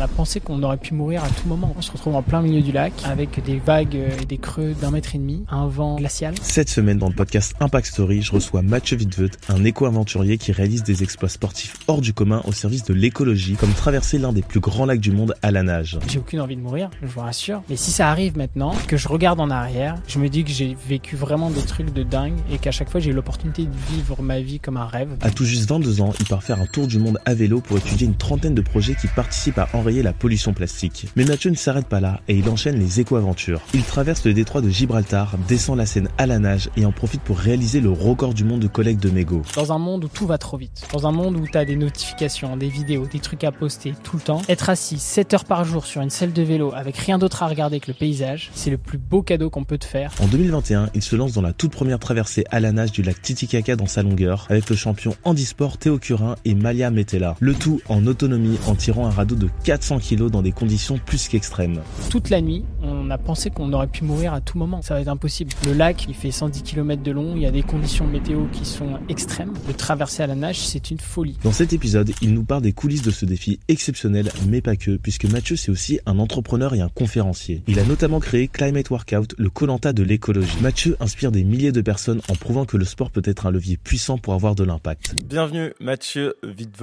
On a pensé qu'on aurait pu mourir à tout moment. On se retrouve en plein milieu du lac avec des vagues et des creux d'un mètre et demi, un vent glacial. Cette semaine dans le podcast Impact Story, je reçois Mathieu Witveut, un éco-aventurier qui réalise des exploits sportifs hors du commun au service de l'écologie, comme traverser l'un des plus grands lacs du monde à la nage. J'ai aucune envie de mourir, je vous rassure. Mais si ça arrive maintenant, que je regarde en arrière, je me dis que j'ai vécu vraiment des trucs de dingue et qu'à chaque fois j'ai eu l'opportunité de vivre ma vie comme un rêve. À tout juste 22 ans, il part faire un tour du monde à vélo pour étudier une trentaine de projets qui participent à enrichir la pollution plastique. Mais Mathieu ne s'arrête pas là et il enchaîne les éco-aventures. Il traverse le détroit de Gibraltar, descend la Seine à la nage et en profite pour réaliser le record du monde de collecte de mégots. Dans un monde où tout va trop vite, dans un monde où t'as des notifications, des vidéos, des trucs à poster tout le temps, être assis 7 heures par jour sur une selle de vélo avec rien d'autre à regarder que le paysage, c'est le plus beau cadeau qu'on peut te faire. En 2021, il se lance dans la toute première traversée à la nage du lac Titicaca dans sa longueur avec le champion handisport Théo Curin et Malia Metella. Le tout en autonomie en tirant un radeau de 4 100 kilos dans des conditions plus qu'extrêmes. Toute la nuit, on a pensé qu'on aurait pu mourir à tout moment. Ça va être impossible. Le lac, il fait 110 km de long, il y a des conditions météo qui sont extrêmes. Le traverser à la nage, c'est une folie. Dans cet épisode, il nous parle des coulisses de ce défi exceptionnel, mais pas que, puisque Mathieu, c'est aussi un entrepreneur et un conférencier. Il a notamment créé Climate Workout, le colanta de l'écologie. Mathieu inspire des milliers de personnes en prouvant que le sport peut être un levier puissant pour avoir de l'impact. Bienvenue Mathieu vite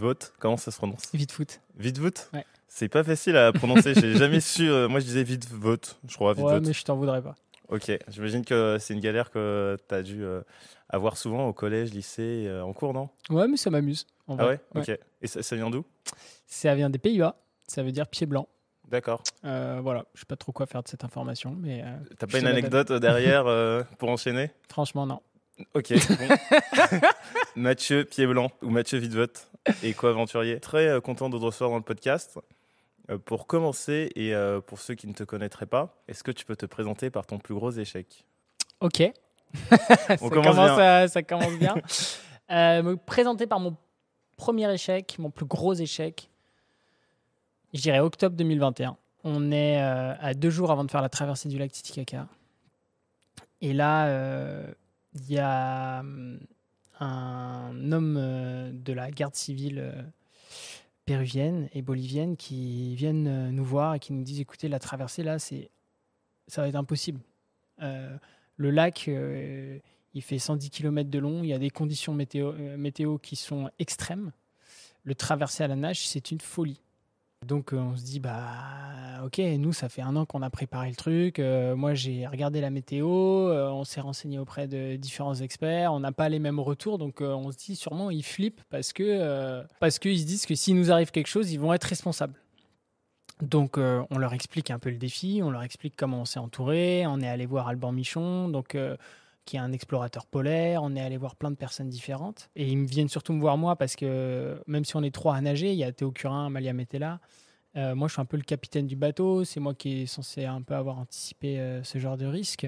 vote, comment ça se prononce foot vite ouais. C'est pas facile à prononcer, j'ai jamais su. Euh, moi je disais vote je crois. Vidvote. Ouais, mais je t'en voudrais pas. Ok, j'imagine que c'est une galère que tu as dû euh, avoir souvent au collège, lycée, euh, en cours, non Ouais, mais ça m'amuse. Ah ouais, Ok. Et ça, vient d'où Ça vient des Pays-Bas, ça veut dire pied blanc. D'accord. voilà, je sais pas trop quoi faire de cette information, mais. T'as pas une anecdote derrière pour enchaîner Franchement, non. Ok. Mathieu Pied-Blanc ou Mathieu Vidvot et co-aventurier. Très euh, content de te recevoir dans le podcast. Euh, pour commencer et euh, pour ceux qui ne te connaîtraient pas, est-ce que tu peux te présenter par ton plus gros échec Ok. ça, commence bien. me présenter par mon premier échec, mon plus gros échec, je dirais octobre 2021. On est à deux jours avant de faire la traversée du lac Titicaca. Et là, il y a hum, un homme euh, de la garde civile euh, péruvienne et bolivienne qui viennent euh, nous voir et qui nous disent écoutez, la traversée là, c'est ça va être impossible. le lac, il fait 110 km de long, il y a des conditions météo, météo qui sont extrêmes. Le traverser à la nage, c'est une folie. Donc euh, on se dit, bah ok, nous, ça fait un an qu'on a préparé le truc. Euh, moi, j'ai regardé la météo, euh, on s'est renseigné auprès de différents experts, on n'a pas les mêmes retours, donc on se dit sûrement, ils flippent parce que parce qu'ils se disent que s'il nous arrive quelque chose, ils vont être responsables. Donc on leur explique un peu le défi, on leur explique comment on s'est entouré, on est allé voir Alban Michon, donc qui est un explorateur polaire. On est allé voir plein de personnes différentes. Et ils viennent surtout me voir moi parce que même si on est trois à nager, il y a Théo Curin, Malia Metella. Euh, moi, je suis un peu le capitaine du bateau. C'est moi qui est censé un peu avoir anticipé euh, ce genre de risque.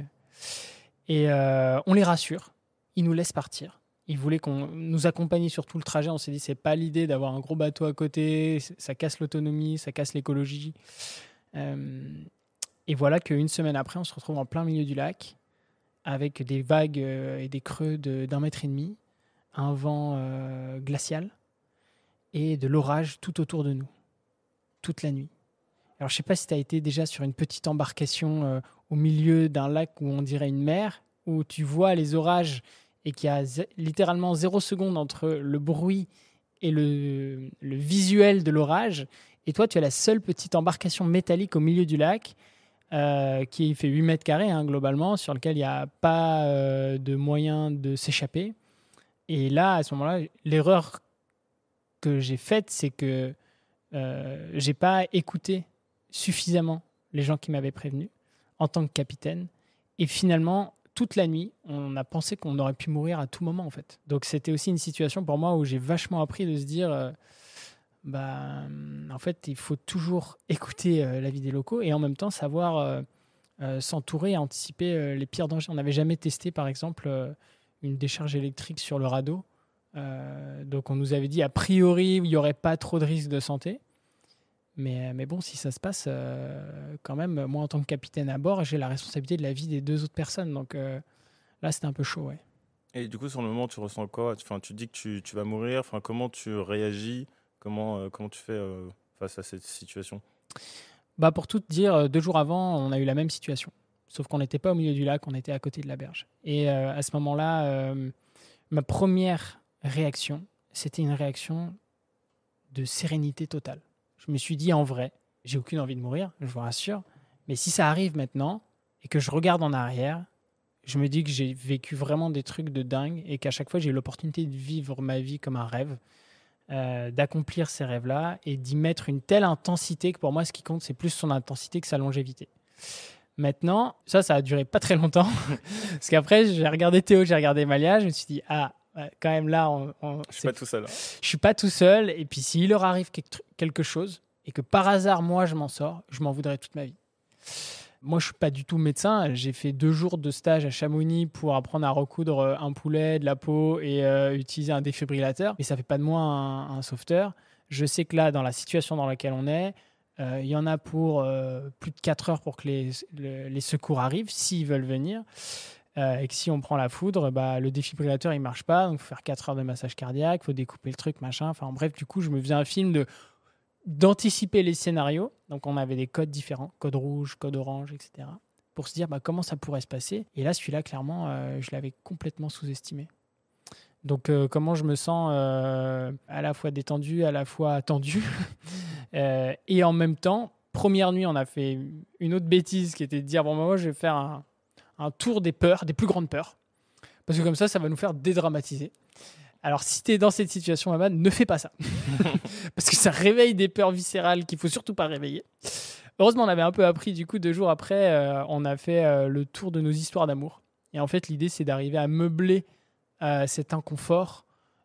Et euh, on les rassure. Ils nous laissent partir. Ils voulaient qu'on nous accompagne sur tout le trajet. On s'est dit, c'est pas l'idée d'avoir un gros bateau à côté. Ça casse l'autonomie, ça casse l'écologie. et voilà qu'une semaine après, on se retrouve en plein milieu du lac avec des vagues euh, et des creux d'un mètre et demi, un vent euh, glacial et de l'orage tout autour de nous, toute la nuit. Alors je ne sais pas si tu as été déjà sur une petite embarcation euh, au milieu d'un lac où on dirait une mer, où tu vois les orages et qu'il y a littéralement zéro seconde entre le bruit et le, le visuel de l'orage. Et toi, tu as la seule petite embarcation métallique au milieu du lac euh, qui fait 8 mètres carrés hein, globalement, sur lequel il n'y a pas euh, de moyen de s'échapper. Et là, à ce moment-là, l'erreur que j'ai faite, c'est que euh, je n'ai pas écouté suffisamment les gens qui m'avaient prévenu en tant que capitaine. Et finalement, toute la nuit, on a pensé qu'on aurait pu mourir à tout moment en fait. Donc c'était aussi une situation pour moi où j'ai vachement appris de se dire bah, hum, en fait, il faut toujours écouter la euh, l'avis des locaux et en même temps savoir euh, euh, s'entourer et anticiper les pires dangers. On n'avait jamais testé, par exemple, une décharge électrique sur le radeau. donc, on nous avait dit a priori, il n'y aurait pas trop de risques de santé. Mais, mais, bon, si ça se passe, quand même, moi en tant que capitaine à bord, j'ai la responsabilité de la vie des deux autres personnes. Donc là, c'était un peu chaud. Ouais. Et du coup, sur le moment, tu ressens quoi enfin, Tu dis que tu, tu vas mourir. Enfin, comment tu réagis euh, comment, tu fais euh, face à cette situation bah Pour tout te dire, euh, deux jours avant, on a eu la même situation. Sauf qu'on n'était pas au milieu du lac, on était à côté de la berge. Et à ce moment-là, ma première réaction, c'était une réaction de sérénité totale. Je me suis dit en vrai, j'ai aucune envie de mourir, je vous rassure, mais si ça arrive maintenant et que je regarde en arrière, je me dis que j'ai vécu vraiment des trucs de dingue et qu'à chaque fois j'ai eu l'opportunité de vivre ma vie comme un rêve euh, d'accomplir ces rêves-là et d'y mettre une telle intensité que pour moi, ce qui compte, c'est plus son intensité que sa longévité. Maintenant, ça, ça a duré pas très longtemps. parce qu'après, j'ai regardé Théo, j'ai regardé Malia, je me suis dit, ah, quand même là, on, je suis pas tout seul. Hein. Je suis pas tout seul. Et puis, s'il leur arrive quelque chose et que par hasard, moi, je m'en sors, je m'en voudrais toute ma vie. Moi, je suis pas du tout médecin. J'ai fait deux jours de stage à Chamonix pour apprendre à recoudre un poulet, de la peau et euh, utiliser un défibrillateur. Mais ça fait pas de moi un, sauveteur. Je sais que là, dans la situation dans laquelle on est, euh, il y en a pour euh, plus de 4 heures pour que les, les secours arrivent s'ils veulent venir. et que si on prend la foudre, bah, le défibrillateur il marche pas, donc faut faire 4 heures de massage cardiaque, faut découper le truc, machin. Enfin bref, du coup, je me faisais un film de d'anticiper les scénarios. Donc on avait des codes différents, code rouge, code orange, etc. Pour se dire bah, comment ça pourrait se passer. Et là, celui-là, clairement, euh, je l'avais complètement sous-estimé. Donc euh, comment je me sens euh, à la fois détendu, à la fois attendu. et en même temps, première nuit, on a fait une autre bêtise qui était de dire, bon, bah, moi, je vais faire un tour des peurs, des plus grandes peurs. Parce que comme ça, ça va nous faire dédramatiser. Alors, si tu es dans cette situation, Maman, ne fais pas ça. Parce que ça réveille des peurs viscérales qu'il faut surtout pas réveiller. Heureusement, on avait un peu appris, du coup, deux jours après, euh, on a fait euh, le tour de nos histoires d'amour. Et en fait, l'idée, c'est d'arriver à meubler euh, cet inconfort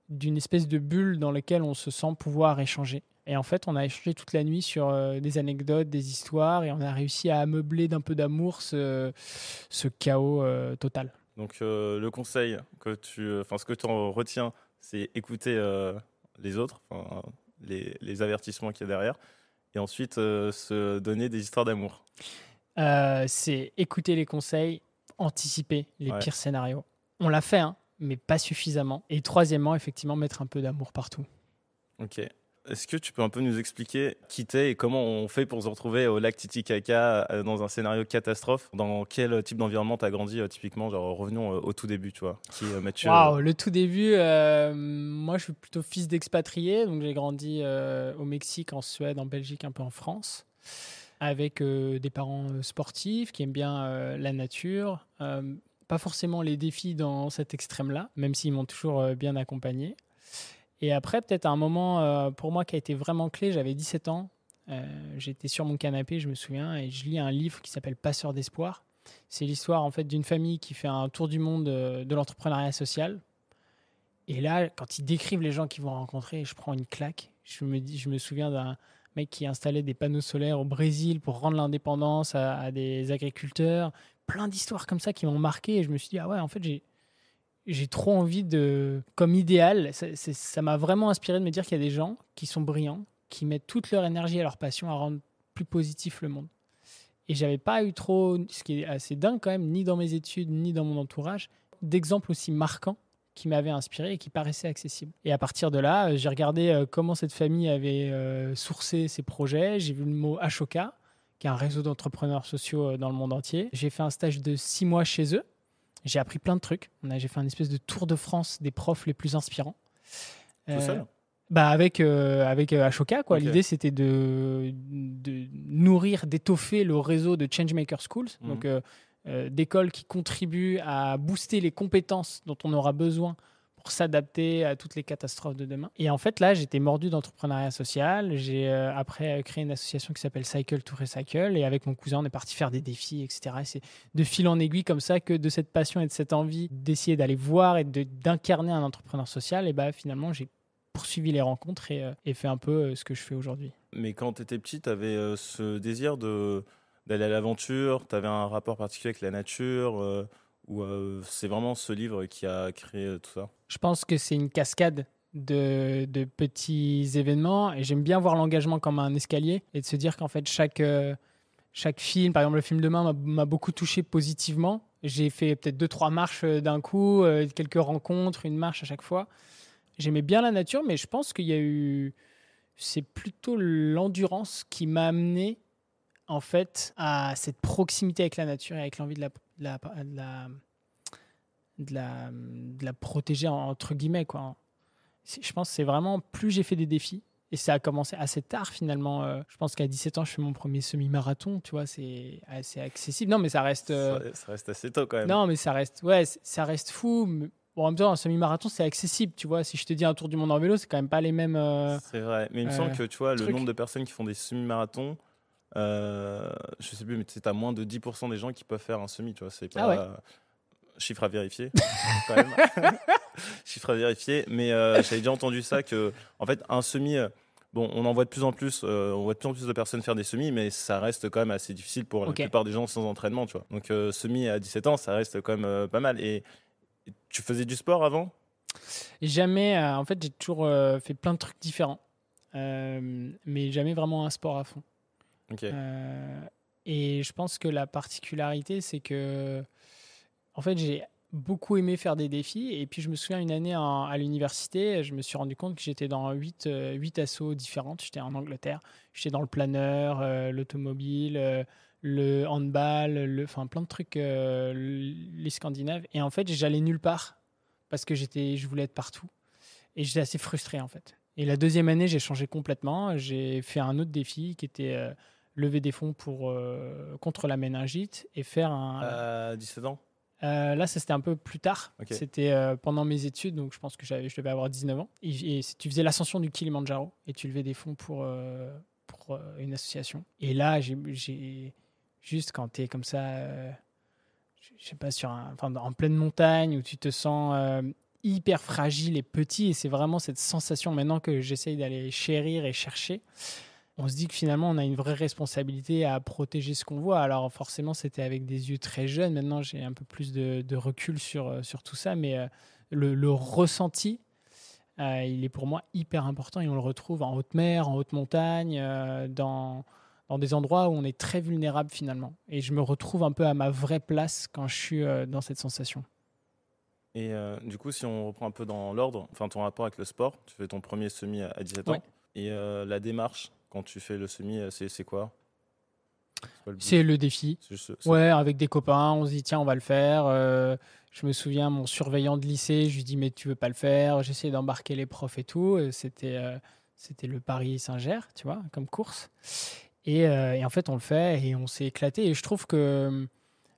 d'une espèce de bulle dans laquelle on se sent pouvoir échanger. Et en fait, on a échangé toute la nuit sur des anecdotes, des histoires, et on a réussi à meubler d'un peu d'amour ce, ce chaos total. Donc, le conseil que tu, enfin, ce que tu en retiens c'est écouter euh, les autres, les, avertissements qu'il y a derrière, et ensuite euh, se donner des histoires d'amour. Euh, c'est écouter les conseils, anticiper les pires scénarios. On l'a fait, hein, mais pas suffisamment. Et troisièmement, effectivement, mettre un peu d'amour partout. Ok. Est-ce que tu peux un peu nous expliquer qui t'es et comment on fait pour se retrouver au lac Titicaca euh, dans un scénario catastrophe Dans quel euh, type d'environnement t'as grandi euh, typiquement Genre revenons au tout début, tu Qui le tout début, moi je suis plutôt fils d'expatrié, donc j'ai grandi au Mexique, en Suède, en Belgique, un peu en France, avec des parents sportifs qui aiment bien la nature. pas forcément les défis dans cet extrême-là, même s'ils m'ont toujours bien accompagné. Et après, peut-être un moment euh, pour moi qui a été vraiment clé, j'avais 17 ans, euh, j'étais sur mon canapé, je me souviens, et je lis un livre qui s'appelle Passeur d'espoir. C'est l'histoire en fait d'une famille qui fait un tour du monde euh, de l'entrepreneuriat social. Et là, quand ils décrivent les gens qu'ils vont rencontrer, je prends une claque. Je me, dis, je me souviens d'un mec qui installait des panneaux solaires au Brésil pour rendre l'indépendance à des agriculteurs. Plein d'histoires comme ça qui m'ont marqué. Et je me suis dit, ah ouais, en fait, j'ai j'ai trop envie de, comme idéal, ça m'a vraiment inspiré de me dire qu'il y a des gens qui sont brillants, qui mettent toute leur énergie et leur passion à rendre plus positif le monde. Et j'avais pas eu trop, ce qui est assez dingue quand même, ni dans mes études, ni dans mon entourage, d'exemples aussi marquants qui m'avaient inspiré et qui paraissaient accessibles. Et à partir de là, euh, j'ai regardé euh, comment cette famille avait euh, sourcé ses projets. J'ai vu le mot Ashoka, qui est un réseau d'entrepreneurs sociaux dans le monde entier. J'ai fait un stage de six mois chez eux j'ai appris plein de trucs. J'ai fait un espèce de tour de France des profs les plus inspirants. Tout euh, seul bah avec euh, avec euh, Ashoka quoi. L'idée c'était de, de nourrir, d'étoffer le réseau de Changemaker Schools, donc mhm. d'écoles qui contribuent à booster les compétences dont on aura besoin pour s'adapter à toutes les catastrophes de demain. Et en fait, là, j'étais mordu d'entrepreneuriat social. J'ai euh, après euh, créé une association qui s'appelle Cycle to Recycle. Et avec mon cousin, on est parti faire des défis, etc. c'est de fil en aiguille comme ça que de cette passion et de cette envie d'essayer d'aller voir et d'incarner un entrepreneur social, et bah, finalement, j'ai poursuivi les rencontres et, euh, fait un peu ce que je fais aujourd'hui. Mais quand tu étais petit, tu avais ce désir de, d'aller à l'aventure, tu avais un rapport particulier avec la nature, ou euh, c'est vraiment ce livre qui a créé euh, tout ça Je pense que c'est une cascade de, petits événements et j'aime bien voir l'engagement comme un escalier et de se dire qu'en fait chaque, euh, chaque film, par exemple le film Demain m'a beaucoup touché positivement. J'ai fait peut-être deux, trois marches d'un coup, quelques rencontres, une marche à chaque fois. J'aimais bien la nature mais je pense qu'il y a eu... C'est plutôt l'endurance qui m'a amené en fait à cette proximité avec la nature et avec l'envie de la de la, de la, de la, protéger entre guillemets. Quoi. Je pense que c'est vraiment plus j'ai fait des défis. Et ça a commencé assez tard finalement. Euh, je pense qu'à 17 ans, je fais mon premier semi-marathon, tu vois, c'est assez accessible. Non, mais ça reste. Euh, ça, reste assez tôt quand même. Non, mais ça reste, ouais, ça reste fou. Mais... en même temps, un semi-marathon, c'est accessible, tu vois. Si je te dis un tour du monde en vélo, c'est quand même pas les mêmes. Euh, c'est vrai, mais il me semble que tu vois, le nombre de personnes qui font des semi-marathons, euh, je sais plus, mais c'est à moins de 10% des gens qui peuvent faire un semi, tu vois. C'est ah pas. chiffre à vérifier, chiffre à vérifier. Mais euh, j'avais déjà entendu ça que, en fait, un semi. Euh, bon, on en voit de plus en plus, on voit de plus en plus de personnes faire des semis, mais ça reste quand même assez difficile pour la plupart des gens sans entraînement, tu vois. Donc semi à 17 ans, ça reste quand même pas mal. Et tu faisais du sport avant Jamais. en fait, j'ai toujours fait plein de trucs différents, mais jamais vraiment un sport à fond. Euh, et je pense que la particularité, c'est que, en fait, j'ai beaucoup aimé faire des défis. Et puis, je me souviens une année à l'université, je me suis rendu compte que j'étais dans 8, 8 euh, assos différentes. J'étais en Angleterre, j'étais dans le planeur, euh, l'automobile, le handball, le, enfin, plein de trucs, les Scandinaves. Et en fait, j'allais nulle part parce que j'étais, je voulais être partout. Et j'étais assez frustré, en fait. Et la deuxième année, j'ai changé complètement. J'ai fait un autre défi qui était lever des fonds pour, euh, contre la méningite et faire un. 17 euh, ans euh, là, c'était un peu plus tard. C'était pendant mes études, donc je pense que je devais avoir 19 ans. Et, tu faisais l'ascension du Kilimanjaro et tu levais des fonds pour, pour une association. Et là, j'ai juste quand tu es comme ça, je sais pas, sur en pleine montagne où tu te sens hyper fragile et petit. Et c'est vraiment cette sensation maintenant que j'essaye d'aller chérir et chercher on se dit que finalement, on a une vraie responsabilité à protéger ce qu'on voit. Alors forcément, c'était avec des yeux très jeunes. Maintenant, j'ai un peu plus de, recul sur, euh, sur tout ça, mais euh, le, ressenti, euh, il est pour moi hyper important et on le retrouve en haute mer, en haute montagne, dans, dans des endroits où on est très vulnérable finalement. Et je me retrouve un peu à ma vraie place quand je suis dans cette sensation. Et du coup, si on reprend un peu dans l'ordre, enfin ton rapport avec le sport, tu fais ton premier semi à, 17 ans. Et la démarche, quand tu fais le semi, euh, c'est quoi c'est le défi. ouais, avec des copains, on se dit tiens, on va le faire. Euh, je me souviens, mon surveillant de lycée, je lui dis mais tu veux pas le faire. J'essayais d'embarquer les profs et tout. C'était euh, c'était le Paris Saint-Ger, tu vois, comme course. Et, et, en fait, on le fait et on s'est éclaté. Et je trouve que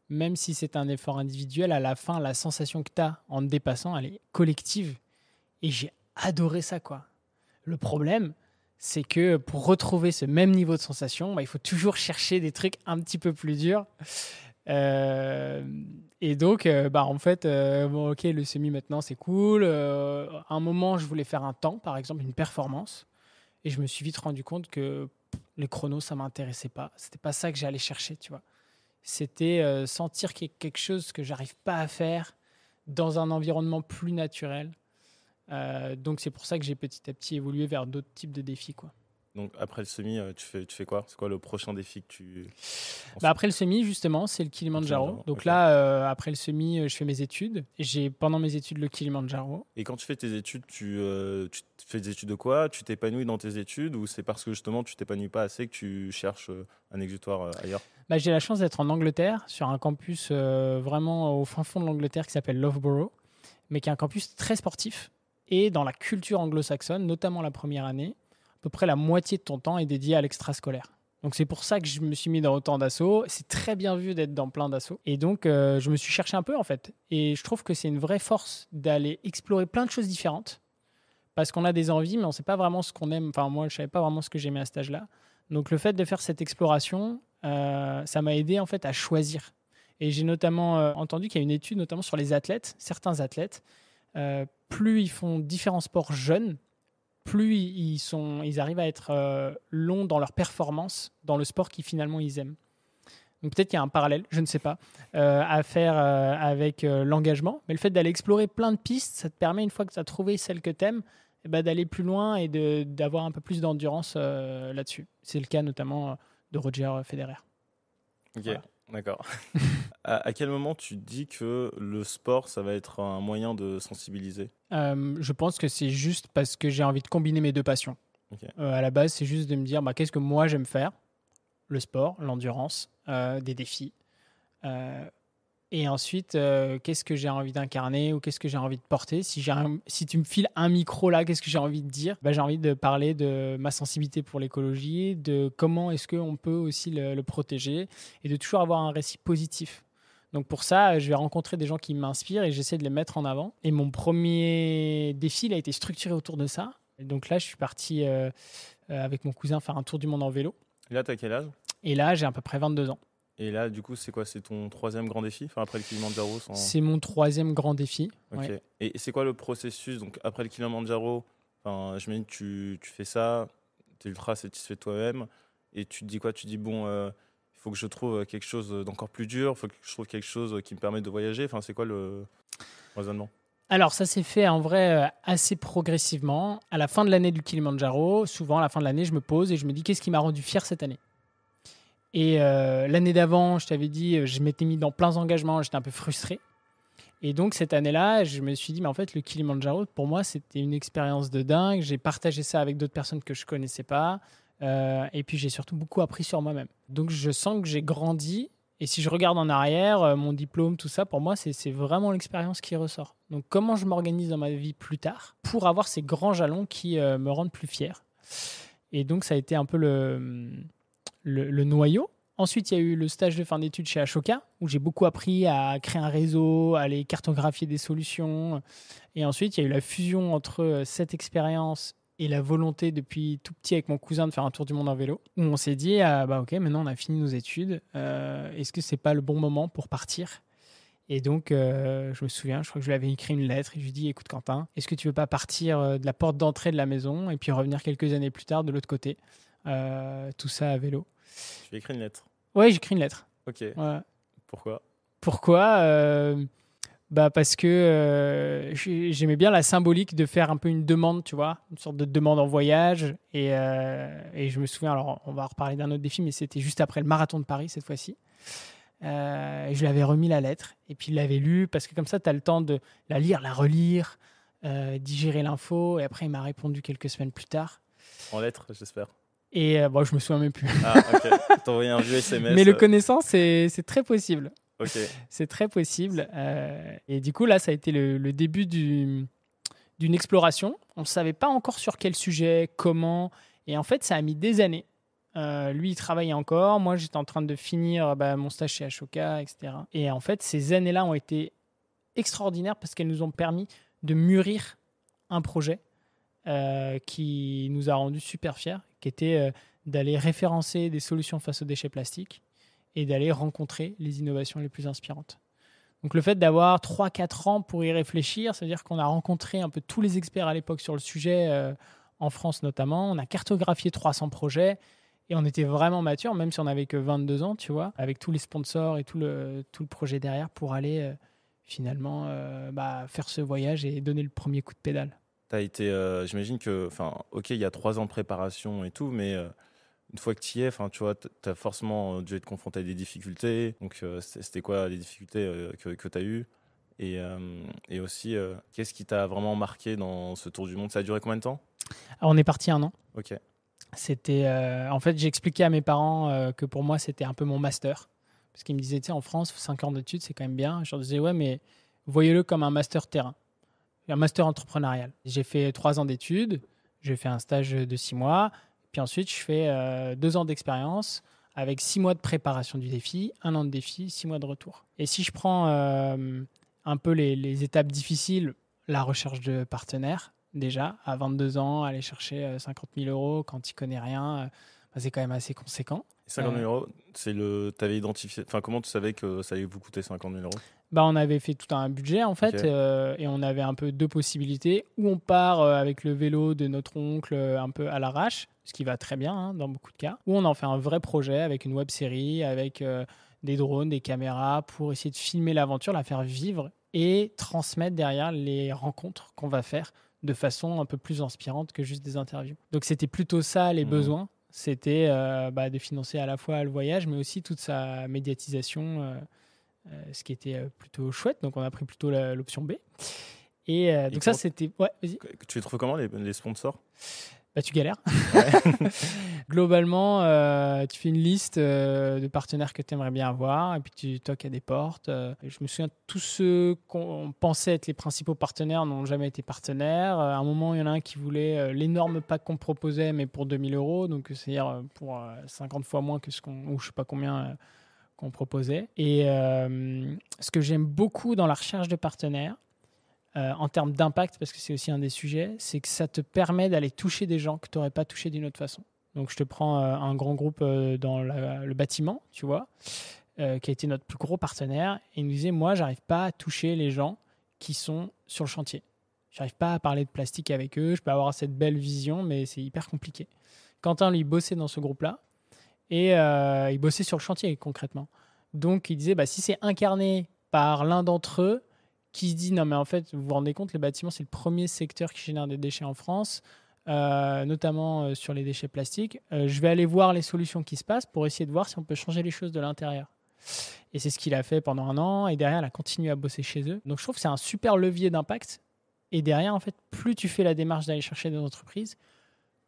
même si c'est un effort individuel, à la fin, la sensation que tu as en te dépassant, elle est collective. Et j'ai adoré ça, quoi. Le problème, c'est que pour retrouver ce même niveau de sensation, bah, il faut toujours chercher des trucs un petit peu plus durs. Euh, et donc, euh, bah, en fait, euh, ok, le semi maintenant, c'est cool. à un moment, je voulais faire un temps, par exemple, une performance. Et je me suis vite rendu compte que les chronos, ça m'intéressait pas. C'était pas ça que j'allais chercher, tu vois. C'était sentir qu'il y a quelque chose que j'arrive pas à faire dans un environnement plus naturel. Euh, donc c'est pour ça que j'ai petit à petit évolué vers d'autres types de défis. Quoi. Donc après le semi, euh, tu fais, tu fais quoi C'est quoi le prochain défi que tu... Bah après le semi, justement, c'est le Kilimanjaro. Donc là, euh, après le semi, je fais mes études. J'ai pendant mes études le Kilimanjaro. Et quand tu fais tes études, tu, tu fais des études de quoi Tu t'épanouis dans tes études ou c'est parce que justement tu t'épanouis pas assez que tu cherches un exutoire ailleurs bah, J'ai la chance d'être en Angleterre, sur un campus vraiment au fin fond de l'Angleterre qui s'appelle Loveborough mais qui est un campus très sportif. Et dans la culture anglo-saxonne, notamment la première année, à peu près la moitié de ton temps est dédié à l'extrascolaire. Donc c'est pour ça que je me suis mis dans autant d'assauts. C'est très bien vu d'être dans plein d'assauts. Et donc euh, je me suis cherché un peu en fait. Et je trouve que c'est une vraie force d'aller explorer plein de choses différentes. Parce qu'on a des envies, mais on ne sait pas vraiment ce qu'on aime. Enfin moi je ne savais pas vraiment ce que j'aimais à cet âge-là. Donc le fait de faire cette exploration, euh, ça m'a aidé en fait à choisir. Et j'ai notamment euh, entendu qu'il y a une étude notamment sur les athlètes, certains athlètes, euh, plus ils font différents sports jeunes, plus ils, sont, ils arrivent à être euh, longs dans leur performance dans le sport qui finalement ils aiment. Donc peut-être qu'il y a un parallèle, je ne sais pas, euh, à faire avec l'engagement. Mais le fait d'aller explorer plein de pistes, ça te permet, une fois que tu as trouvé celle que tu aimes, eh ben, d'aller plus loin et d'avoir un peu plus d'endurance là-dessus. C'est le cas notamment de Roger Federer. D'accord. à, quel moment tu dis que le sport, ça va être un moyen de sensibiliser euh, Je pense que c'est juste parce que j'ai envie de combiner mes deux passions. Euh, à la base, c'est juste de me dire bah, qu'est-ce que moi j'aime faire Le sport, l'endurance, euh, des défis. Et ensuite, euh, qu'est-ce que j'ai envie d'incarner ou qu'est-ce que j'ai envie de porter si, si tu me files un micro là, qu'est-ce que j'ai envie de dire bah, J'ai envie de parler de ma sensibilité pour l'écologie, de comment est-ce qu'on peut aussi le, protéger et de toujours avoir un récit positif. Donc pour ça, je vais rencontrer des gens qui m'inspirent et j'essaie de les mettre en avant. Et mon premier défi, il a été structuré autour de ça. donc là, je suis parti euh, euh, avec mon cousin faire un tour du monde en vélo. Et là, as quel âge Et là, j'ai à peu près 22 ans. Et là, du coup, c'est quoi C'est ton troisième grand défi enfin, après le Kilimanjaro C'est mon troisième grand défi. Ok. Et c'est quoi le processus Donc, après le Kilimanjaro, je me dis, tu, tu fais ça, tu es ultra satisfait toi-même, et tu te dis quoi Tu te dis, bon, euh, il faut que je trouve euh, quelque chose d'encore plus dur, il faut que je trouve quelque chose euh, qui me permette de voyager. Enfin, c'est quoi le raisonnement alors ça s'est fait en vrai assez progressivement. À la fin de l'année du Kilimanjaro, souvent à la fin de l'année, je me pose et je me dis qu'est-ce qui m'a rendu fier cette année et euh, l'année d'avant, je t'avais dit, euh, je m'étais mis dans plein d'engagements, j'étais un peu frustré. Et donc cette année-là, je me suis dit, mais en fait, le Kilimanjaro, pour moi, c'était une expérience de dingue. J'ai partagé ça avec d'autres personnes que je connaissais pas. Euh, et puis j'ai surtout beaucoup appris sur moi-même. Donc je sens que j'ai grandi. Et si je regarde en arrière, mon diplôme, tout ça, pour moi, c'est vraiment l'expérience qui ressort. Donc comment je m'organise dans ma vie plus tard pour avoir ces grands jalons qui me rendent plus fier. Et donc ça a été un peu le le, noyau. Ensuite, il y a eu le stage de fin d'études chez Ashoka, où j'ai beaucoup appris à créer un réseau, à aller cartographier des solutions. Et ensuite, il y a eu la fusion entre euh, cette expérience et la volonté depuis tout petit avec mon cousin de faire un tour du monde en vélo, où on s'est dit, ah, bah ok, maintenant on a fini nos études, euh, est-ce que ce n'est pas le bon moment pour partir et donc, euh, je me souviens, je crois que je lui avais écrit une lettre et je lui ai dit Écoute, Quentin, est-ce que tu veux pas partir de la porte d'entrée de la maison et puis revenir quelques années plus tard de l'autre côté euh, tout ça à vélo. Tu écrit une lettre j'ai j'écris une lettre. Ok. Pourquoi Pourquoi euh, bah parce que euh, j'aimais bien la symbolique de faire un peu une demande, tu vois, une sorte de demande en voyage. Et, je me souviens, alors on va reparler d'un autre défi, mais c'était juste après le marathon de Paris cette fois-ci. je lui avais remis la lettre et puis il l'avait lue parce que comme ça, tu as le temps de la lire, la relire, digérer l'info. Et après, il m'a répondu quelques semaines plus tard. En lettre, j'espère. Et je euh, bon, bah, je me souviens même plus. Ah, ok. tu un vieux SMS. Mais le connaissant, c'est très possible. Ok. C'est très possible. Euh, et du coup, là, ça a été le, début d'une exploration. On ne savait pas encore sur quel sujet, comment. Et en fait, ça a mis des années. Euh, lui, il travaillait encore. Moi, j'étais en train de finir bah, mon stage chez Ashoka, etc. Et en fait, ces années-là ont été extraordinaires parce qu'elles nous ont permis de mûrir un projet euh, qui nous a rendu super fiers, qui était euh, d'aller référencer des solutions face aux déchets plastiques et d'aller rencontrer les innovations les plus inspirantes. Donc le fait d'avoir 3-4 ans pour y réfléchir, c'est-à-dire qu'on a rencontré un peu tous les experts à l'époque sur le sujet, euh, en France notamment, on a cartographié 300 projets et on était vraiment mature, même si on n'avait que 22 ans, tu vois, avec tous les sponsors et tout le, tout le projet derrière pour aller finalement bah, faire ce voyage et donner le premier coup de pédale a été, euh, j'imagine que, enfin, ok, il y a trois ans de préparation et tout, mais euh, une fois que tu y es, enfin, tu vois, t'as forcément dû être confronté à des difficultés. Donc, euh, c'était quoi les difficultés que, tu as eues et, et, aussi, qu'est-ce qui t'a vraiment marqué dans ce tour du monde Ça a duré combien de temps ah, On est parti un an. Ok. C'était, en fait, j'ai expliqué à mes parents que pour moi, c'était un peu mon master. Parce qu'ils me disaient, tu sais, en France, 5 ans d'études, c'est quand même bien. Je leur disais, ouais, mais voyez-le comme un master terrain un master entrepreneurial. J'ai fait trois ans d'études, j'ai fait un stage de six mois, puis ensuite je fais euh, deux ans d'expérience avec six mois de préparation du défi, un an de défi, six mois de retour. Et si je prends euh, un peu les, étapes difficiles, la recherche de partenaires, déjà, à 22 ans, aller chercher 50 euh, 000 euros quand tu connais rien, bah, c'est quand même assez conséquent. 50 000 euros, c'est le, avais identifié, enfin, comment tu savais que ça allait vous coûter 50 000 euros bah, on avait fait tout un budget en fait euh, et on avait un peu deux possibilités. Ou on part euh, avec le vélo de notre oncle euh, un peu à l'arrache, ce qui va très bien hein, dans beaucoup de cas. Ou on en fait un vrai projet avec une web série, avec des drones, des caméras pour essayer de filmer l'aventure, la faire vivre et transmettre derrière les rencontres qu'on va faire de façon un peu plus inspirante que juste des interviews. Donc c'était plutôt ça les mmh. besoins. C'était bah, de financer à la fois le voyage, mais aussi toute sa médiatisation euh, ce qui était euh, plutôt chouette. Donc on a pris plutôt l'option B. Et, euh, donc ça, c'était... Ouais, tu les trouves comment, les, sponsors bah, tu galères. Globalement, tu fais une liste de partenaires que tu aimerais bien avoir et puis tu toques à des portes. je me souviens, tous ceux qu'on pensait être les principaux partenaires n'ont jamais été partenaires. à un moment, il y en a un qui voulait l'énorme pack qu'on proposait, mais pour 2000 euros, donc c'est-à-dire pour 50 fois moins que ce qu'on. ou je sais pas combien qu'on proposait. Et euh, ce que j'aime beaucoup dans la recherche de partenaires, euh, en termes d'impact, parce que c'est aussi un des sujets, c'est que ça te permet d'aller toucher des gens que tu n'aurais pas touché d'une autre façon. Donc je te prends euh, un grand groupe dans le bâtiment, tu vois, qui a été notre plus gros partenaire, et il nous disait, moi, j'arrive pas à toucher les gens qui sont sur le chantier. J'arrive pas à parler de plastique avec eux, je peux avoir cette belle vision, mais c'est hyper compliqué. Quentin, lui, bossait dans ce groupe-là, et euh, il ils sur le chantier concrètement. Donc il disait, bah, si c'est incarné par l'un d'entre eux, qui se dit, non mais en fait, vous vous rendez compte, les bâtiments, c'est le premier secteur qui génère des déchets en France, euh, notamment euh, sur les déchets plastiques. je vais aller voir les solutions qui se passent pour essayer de voir si on peut changer les choses de l'intérieur. Et c'est ce qu'il a fait pendant un an, et derrière, il a continué à bosser chez eux. Donc je trouve que c'est un super levier d'impact. Et derrière, en fait, plus tu fais la démarche d'aller chercher des entreprises,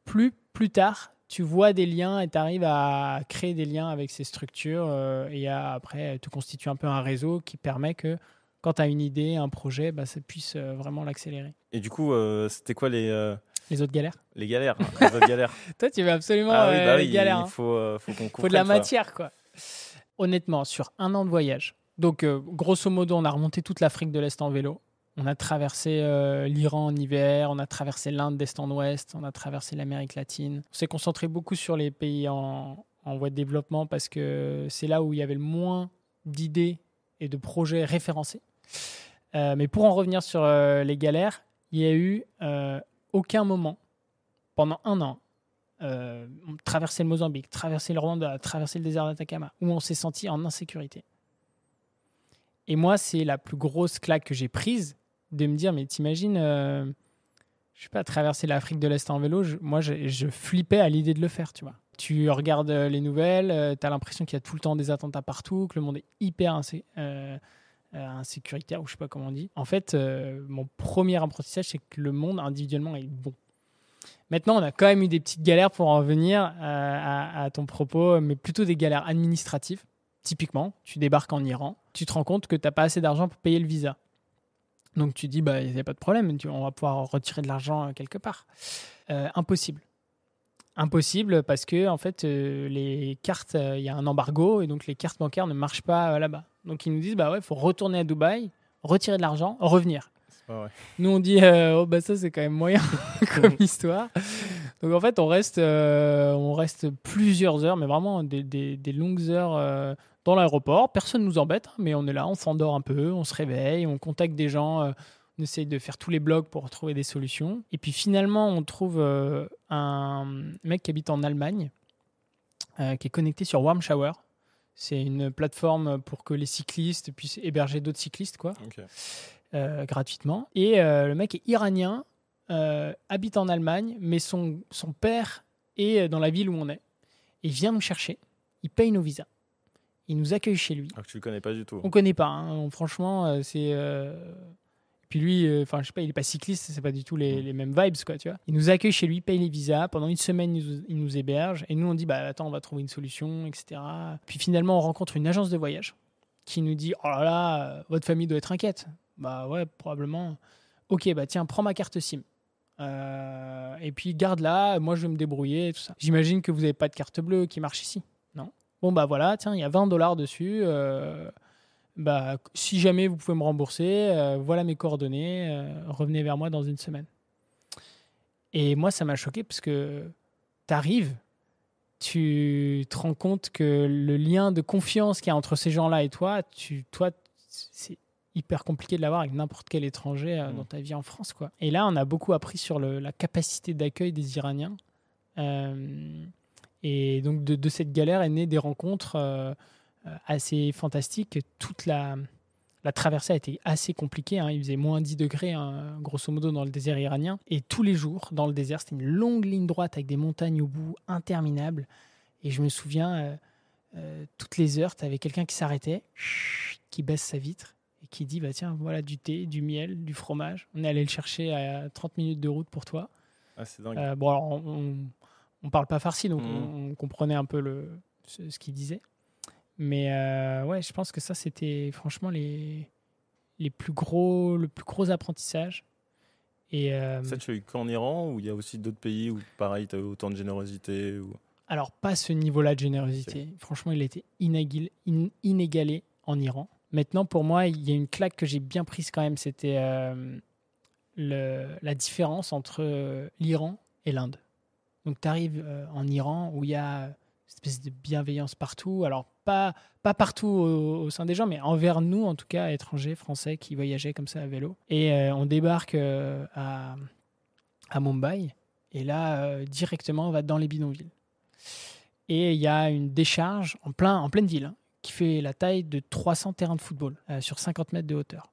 plus plus tard, tu vois des liens et tu arrives à créer des liens avec ces structures euh, et après euh, te constituer un peu un réseau qui permet que quand tu as une idée, un projet, bah, ça puisse euh, vraiment l'accélérer. Et du coup, c'était quoi les... Les autres galères Les galères, hein, les galères. Toi, tu veux absolument ah bah les galères. Il hein. faut, faut faut de la matière, quoi. Honnêtement, sur un an de voyage, donc grosso modo, on a remonté toute l'Afrique de l'Est en vélo. On a traversé euh, l'Iran en hiver, on a traversé l'Inde d'est en ouest, on a traversé l'Amérique latine. On s'est concentré beaucoup sur les pays en, voie de développement parce que c'est là où il y avait le moins d'idées et de projets référencés. Euh, mais pour en revenir sur euh, les galères, il n'y a eu aucun moment pendant un an, traversé le Mozambique, traversé le Rwanda, traversé le désert d'Atacama, où on s'est senti en insécurité. Et moi, c'est la plus grosse claque que j'ai prise de me dire, mais t'imagines, euh, je sais pas, traverser l'Afrique de l'Est en vélo, moi, je, je, flippais à l'idée de le faire, tu vois. Tu regardes euh, les nouvelles, euh, tu as l'impression qu'il y a tout le temps des attentats partout, que le monde est hyper insécuritaire, ou je sais pas comment on dit. En fait, mon premier apprentissage, c'est que le monde individuellement est bon. Maintenant, on a quand même eu des petites galères pour en venir à, à ton propos, mais plutôt des galères administratives. Typiquement, tu débarques en Iran, tu te rends compte que tu n'as pas assez d'argent pour payer le visa. Donc tu dis, bah, il n'y a pas de problème, on va pouvoir retirer de l'argent euh, quelque part. Euh, impossible. Impossible parce que en fait euh, les cartes, il y a un embargo et donc les cartes bancaires ne marchent pas là-bas. Donc ils nous disent bah ouais, faut retourner à Dubaï, retirer de l'argent, revenir. nous on dit oh bah ça c'est quand même moyen comme histoire. Donc en fait on reste, on reste plusieurs heures, mais vraiment des longues heures dans l'aéroport. Personne nous embête, hein, mais on est là, on s'endort un peu, on se réveille, on contacte des gens, euh, on essaye de faire tous les blogs pour trouver des solutions. Et puis finalement, on trouve euh, un mec qui habite en Allemagne, euh, qui est connecté sur Warm Shower. C'est une plateforme pour que les cyclistes puissent héberger d'autres cyclistes, quoi, gratuitement. Et le mec est iranien, habite en Allemagne, mais son, son père est dans la ville où on est. Il vient nous chercher, il paye nos visas il nous accueille chez lui. Alors ah, que tu le connais pas du tout. Hein. On connaît pas. Hein. franchement, euh, c'est. Euh, puis lui, euh, enfin, je sais pas, il est pas cycliste, c'est pas du tout les, mm. mêmes vibes, quoi, Il nous accueille chez lui, paye les visas. Pendant une semaine, il nous, héberge. Et nous, on dit, bah attends, on va trouver une solution, etc. Puis finalement, on rencontre une agence de voyage qui nous dit, oh là là, votre famille doit être inquiète. Bah ouais, probablement. Ok, bah tiens, prends ma carte SIM. et puis garde-la, moi je vais me débrouiller, tout ça. J'imagine que vous n'avez pas de carte bleue qui marche ici bon bah voilà, tiens, il y a 20 dollars dessus. Euh, bah, si jamais vous pouvez me rembourser, euh, voilà mes coordonnées, euh, revenez vers moi dans une semaine. Et moi, ça m'a choqué parce que t'arrives, tu te rends compte que le lien de confiance qu'il y a entre ces gens-là et toi, tu, toi, c'est hyper compliqué de l'avoir avec n'importe quel étranger mmh. dans ta vie en France, quoi. Et là, on a beaucoup appris sur la capacité d'accueil des Iraniens. Et donc de, cette galère est née des rencontres euh, assez fantastiques. Toute la, la traversée a été assez compliquée. Hein. Il faisait moins 10 degrés, hein, grosso modo, dans le désert iranien. Et tous les jours, dans le désert, c'était une longue ligne droite avec des montagnes au bout interminables. Et je me souviens, euh, euh, toutes les heures, tu avais quelqu'un qui s'arrêtait, qui baisse sa vitre et qui dit bah, Tiens, voilà du thé, du miel, du fromage. On est allé le chercher à 30 minutes de route pour toi. Ah, c'est dingue. bon, alors, on on parle pas farci, donc mm. on, comprenait un peu le, ce, qu'il disait. Mais euh, ouais, je pense que ça, c'était franchement les, les plus gros, le plus gros apprentissage. Et, euh, ça, tu as eu qu'en Iran ou il y a aussi d'autres pays où, pareil, tu as autant de générosité ou... Alors, pas ce niveau-là de générosité. Franchement, il était inégalé en Iran. Maintenant, pour moi, il y a une claque que j'ai bien prise quand même. C'était euh, la différence entre l'Iran et l'Inde. Donc tu arrives euh, en Iran où il y a une espèce de bienveillance partout. Alors pas, pas partout au, sein des gens, mais envers nous en tout cas, étrangers, français qui voyageaient comme ça à vélo. Et euh, on débarque euh, à, à Mumbai et là directement on va dans les bidonvilles. Et il y a une décharge en, plein, en pleine ville hein, qui fait la taille de 300 terrains de football sur 50 mètres de hauteur.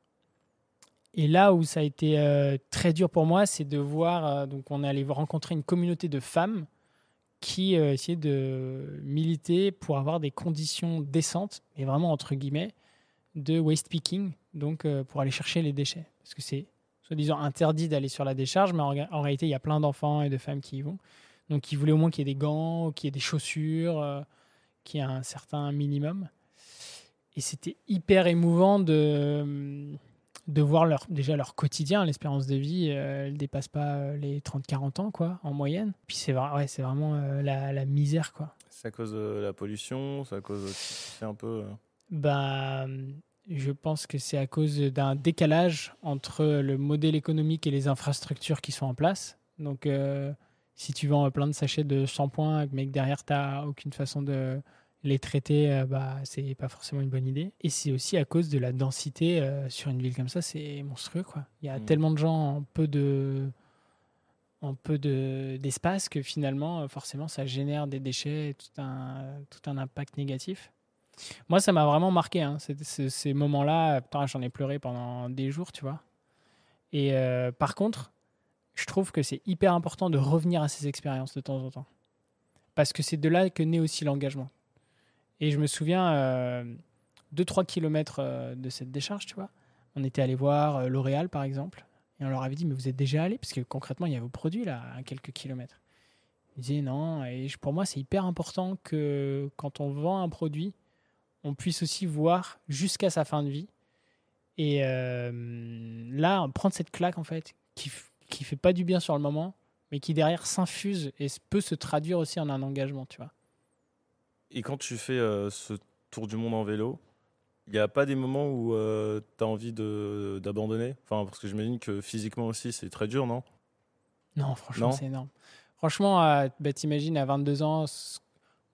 Et là où ça a été euh, très dur pour moi, c'est de voir. Euh, donc, on est allé rencontrer une communauté de femmes qui euh, essayaient de militer pour avoir des conditions décentes, et vraiment entre guillemets, de waste picking, donc pour aller chercher les déchets. Parce que c'est soi-disant interdit d'aller sur la décharge, mais en, en réalité, il y a plein d'enfants et de femmes qui y vont. Donc, ils voulaient au moins qu'il y ait des gants, qu'il y ait des chaussures, qu'il y ait un certain minimum. Et c'était hyper émouvant de hum, de voir leur, déjà leur quotidien, l'espérance de vie, elle euh, elle dépasse pas euh, les 30-40 ans quoi, en moyenne. Puis c'est ouais, c'est vraiment euh, la, misère quoi. C'est à cause de la pollution, c'est à cause c'est un peu. Bah, je pense que c'est à cause d'un décalage entre le modèle économique et les infrastructures qui sont en place. Donc si tu vends plein de sachets de 100 points mais que derrière tu n'as aucune façon de les traiter, euh, bah, c'est pas forcément une bonne idée. Et c'est aussi à cause de la densité euh, sur une ville comme ça, c'est monstrueux. Quoi. Il y a mm. tellement de gens en peu de en peu d'espace que finalement, euh, forcément, ça génère des déchets, et tout un, tout un impact négatif. Moi, ça m'a vraiment marqué, hein, ces, moments-là. J'en ai pleuré pendant des jours, tu vois. Et par contre, je trouve que c'est hyper important de revenir à ces expériences de temps en temps. Parce que c'est de là que naît aussi l'engagement. Et je me souviens, 2-3 euh, km euh, de cette décharge, tu vois, on était allé voir euh, L'Oréal, par exemple, et on leur avait dit, mais vous êtes déjà allé Parce que concrètement, il y a vos produits, là, à quelques kilomètres. Ils disaient, non, et pour moi, c'est hyper important que quand on vend un produit, on puisse aussi voir jusqu'à sa fin de vie. Et là, prendre cette claque, en fait, qui, ne fait pas du bien sur le moment, mais qui derrière s'infuse et peut se traduire aussi en un engagement, tu vois. Et quand tu fais euh, ce tour du monde en vélo, il n'y a pas des moments où euh, tu as envie d'abandonner Enfin, parce que j'imagine que physiquement aussi, c'est très dur, non Non, franchement, c'est énorme. Franchement, euh, à 22 bah, ans,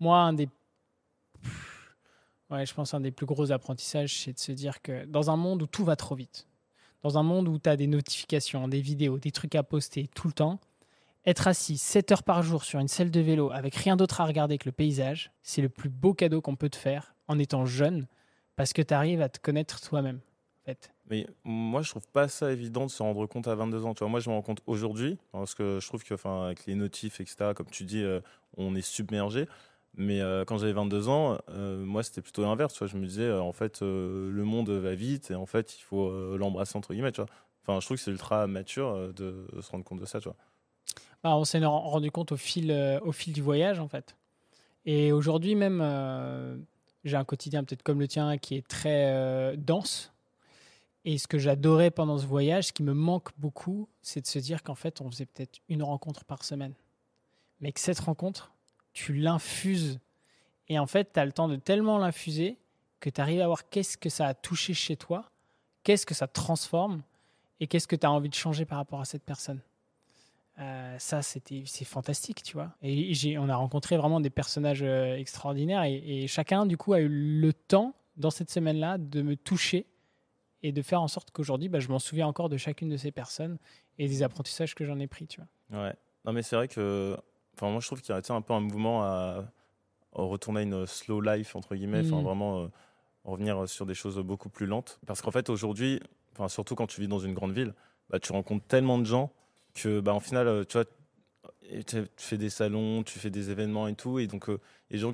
moi, un des. Ouais, je pense un des plus gros apprentissages, c'est de se dire que dans un monde où tout va trop vite, dans un monde où tu as des notifications, des vidéos, des trucs à poster tout le temps, être assis 7 heures par jour sur une selle de vélo avec rien d'autre à regarder que le paysage, c'est le plus beau cadeau qu'on peut te faire en étant jeune, parce que tu arrives à te connaître toi-même. En fait. Mais moi, je trouve pas ça évident de se rendre compte à 22 ans. Tu vois, moi, je me rends compte aujourd'hui, hein, parce que je trouve que, enfin, avec les notifs, etc., comme tu dis, euh, on est submergé. Mais euh, quand j'avais 22 ans, euh, moi, c'était plutôt l'inverse. je me disais, en fait, le monde va vite et en fait, il faut l'embrasser entre guillemets. Enfin, je trouve que c'est ultra mature de se rendre compte de ça. Tu vois on s'est rendu compte euh, au fil, du voyage, en fait. Et aujourd'hui, même, euh, j'ai un quotidien peut-être comme le tien qui est très euh, dense. Et ce que j'adorais pendant ce voyage, ce qui me manque beaucoup, c'est de se dire qu'en fait, on faisait peut-être une rencontre par semaine. Mais que cette rencontre, tu l'infuses. Et en fait, tu as le temps de tellement l'infuser que tu arrives à voir qu'est-ce que ça a touché chez toi, qu'est-ce que ça transforme et qu'est-ce que tu as envie de changer par rapport à cette personne. Euh, ça, c'était, c'est fantastique, tu vois. Et j'ai, on a rencontré vraiment des personnages euh, extraordinaires et, chacun, du coup, a eu le temps dans cette semaine-là de me toucher et de faire en sorte qu'aujourd'hui, bah, je m'en souviens encore de chacune de ces personnes et des apprentissages que j'en ai pris, tu vois. Ouais. Non, mais c'est vrai que, enfin, moi, je trouve qu'il y a un peu un mouvement à, retourner à une slow life entre guillemets, enfin mm. vraiment euh, revenir sur des choses beaucoup plus lentes. Parce qu'en fait, aujourd'hui, surtout quand tu vis dans une grande ville, bah, tu rencontres tellement de gens que, bah, en final, euh, tu vois, tu fais des salons, tu fais des événements et tout, et donc euh, les gens,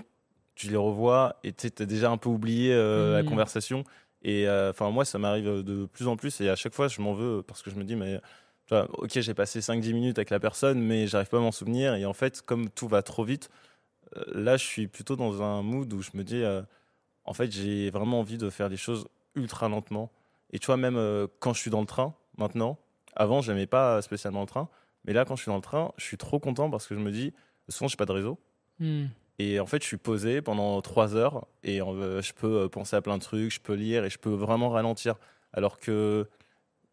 tu les revois et tu as déjà un peu oublié euh, la mmh. conversation. Et enfin, moi, ça m'arrive de plus en plus, et à chaque fois, je m'en veux parce que je me dis, mais ok, j'ai passé 5-10 minutes avec la personne, mais j'arrive pas à m'en souvenir. Et en fait, comme tout va trop vite, là, je suis plutôt dans un mood où je me dis, en fait, j'ai vraiment envie de faire des choses ultra lentement. Et tu vois, même quand je suis dans le train, maintenant, avant, je n'aimais pas spécialement le train, mais là, quand je suis dans le train, je suis trop content parce que je me dis, souvent, j'ai pas de réseau. Hmm. Et en fait, je suis posé pendant trois heures et euh, je peux euh, penser à plein de trucs, je peux lire et je peux vraiment ralentir. Alors que,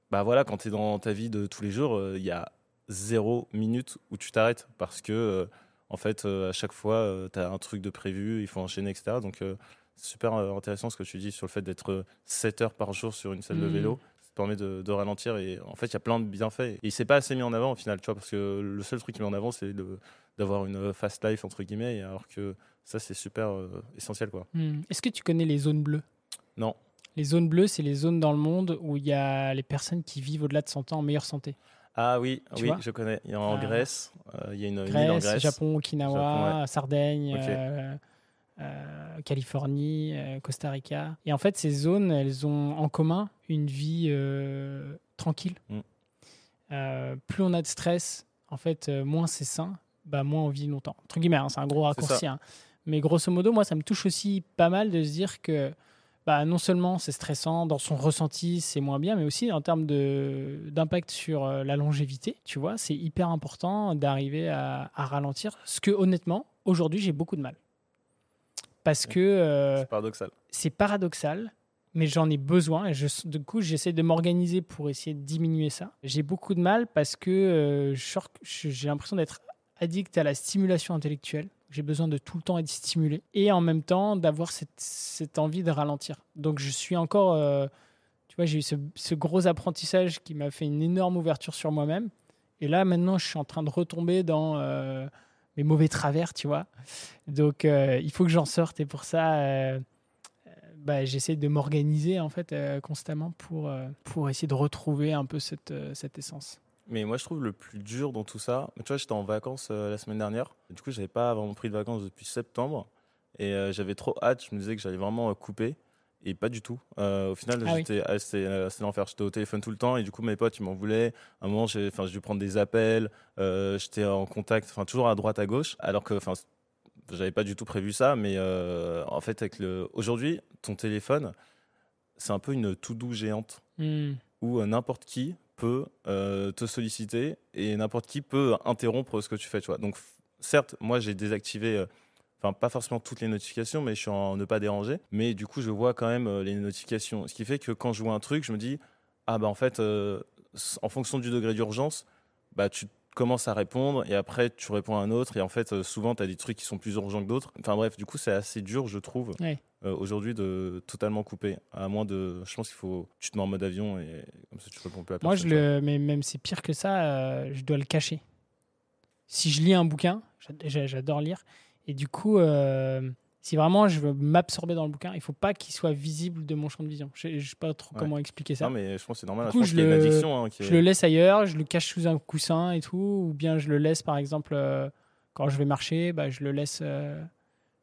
bah voilà, quand tu es dans ta vie de tous les jours, euh, il y a zéro minute où tu t'arrêtes parce que, en fait, à chaque fois, tu as un truc de prévu, il faut enchaîner, etc. Donc, super intéressant ce que tu dis sur le fait d'être 7 heures par jour sur une salle de hmm. vélo permet de, ralentir. Et en fait, il y a plein de bienfaits. Et il s'est pas assez mis en avant au final, tu vois, parce que le seul truc qui met en avant, c'est d'avoir une fast life, entre guillemets, alors que ça, c'est super euh, essentiel, quoi. Hmm. Est-ce que tu connais les zones bleues Non. Les zones bleues, c'est les zones dans le monde où il y a les personnes qui vivent au-delà de 100 ans en meilleure santé. Ah oui, oui, je connais. Il y en ah. Grèce, euh, il y a une, Grèce, île en Grèce. Japon, Okinawa, Sardaigne. Euh, euh, Californie, euh, Costa Rica. Et en fait, ces zones, elles ont en commun une vie euh, tranquille. Mm. plus on a de stress, en fait, moins c'est sain, bah, moins on vit longtemps. Entre guillemets, hein, c'est un gros raccourci. Hein. Mais grosso modo, moi, ça me touche aussi pas mal de se dire que bah, non seulement c'est stressant, dans son ressenti, c'est moins bien, mais aussi en termes d'impact sur la longévité, tu vois, c'est hyper important d'arriver à ralentir, ce que honnêtement, aujourd'hui, j'ai beaucoup de mal parce que euh, c'est paradoxal. C'est paradoxal, mais j'en ai besoin et je, du coup j'essaie de m'organiser pour essayer de diminuer ça. J'ai beaucoup de mal parce que euh, j'ai l'impression d'être addict à la stimulation intellectuelle. J'ai besoin de tout le temps être stimulé et en même temps d'avoir cette, envie de ralentir. Donc je suis encore, euh, tu vois, j'ai eu ce, ce gros apprentissage qui m'a fait une énorme ouverture sur moi-même. Et là maintenant je suis en train de retomber dans mes mauvais travers, tu vois. Donc, euh, il faut que j'en sorte. Et pour ça, euh, euh, bah, j'essaie de m'organiser, en fait, constamment pour, pour essayer de retrouver un peu cette, cette essence. Mais moi, je trouve le plus dur dans tout ça. Tu vois, j'étais en vacances la semaine dernière. Du coup, j'avais pas vraiment pris de vacances depuis septembre. Et j'avais trop hâte. Je me disais que j'allais vraiment couper. Et pas du tout. Euh, au final, ah ah, c'est j'étais euh, l'enfer. J'étais au téléphone tout le temps et du coup, mes potes, ils m'en voulaient. À un moment, j'ai dû prendre des appels. Euh, j'étais en contact, enfin, toujours à droite, à gauche. Alors que, enfin, j'avais pas du tout prévu ça. Mais en fait, avec le... aujourd'hui, ton téléphone, c'est un peu une to doux géante hmm. où n'importe qui peut te solliciter et n'importe qui peut interrompre ce que tu fais. Tu vois. Donc, certes, moi, j'ai désactivé enfin pas forcément toutes les notifications, mais je suis en ne pas déranger. Mais du coup, je vois quand même euh, les notifications. Ce qui fait que quand je vois un truc, je me dis, ah bah en fait, euh, en fonction du degré d'urgence, bah tu commences à répondre et après tu réponds à un autre et en fait euh, souvent tu as des trucs qui sont plus urgents que d'autres. Enfin bref, du coup c'est assez dur je trouve aujourd'hui de totalement couper à moins de je pense qu'il faut tu te mets en mode avion et comme ça tu réponds plus à Moi je le mais même c'est pire que ça, je dois le cacher. Si je lis un bouquin, j'adore lire et du coup, euh, si vraiment je veux m'absorber dans le bouquin, il faut pas qu'il soit visible de mon champ de vision. Je, ne sais pas trop comment expliquer ça. Non, mais je pense c'est normal. Du coup, hein, je, le, laisse ailleurs, je le cache sous un coussin et tout, ou bien je le laisse, par exemple, euh, quand je vais marcher, bah, je le laisse euh,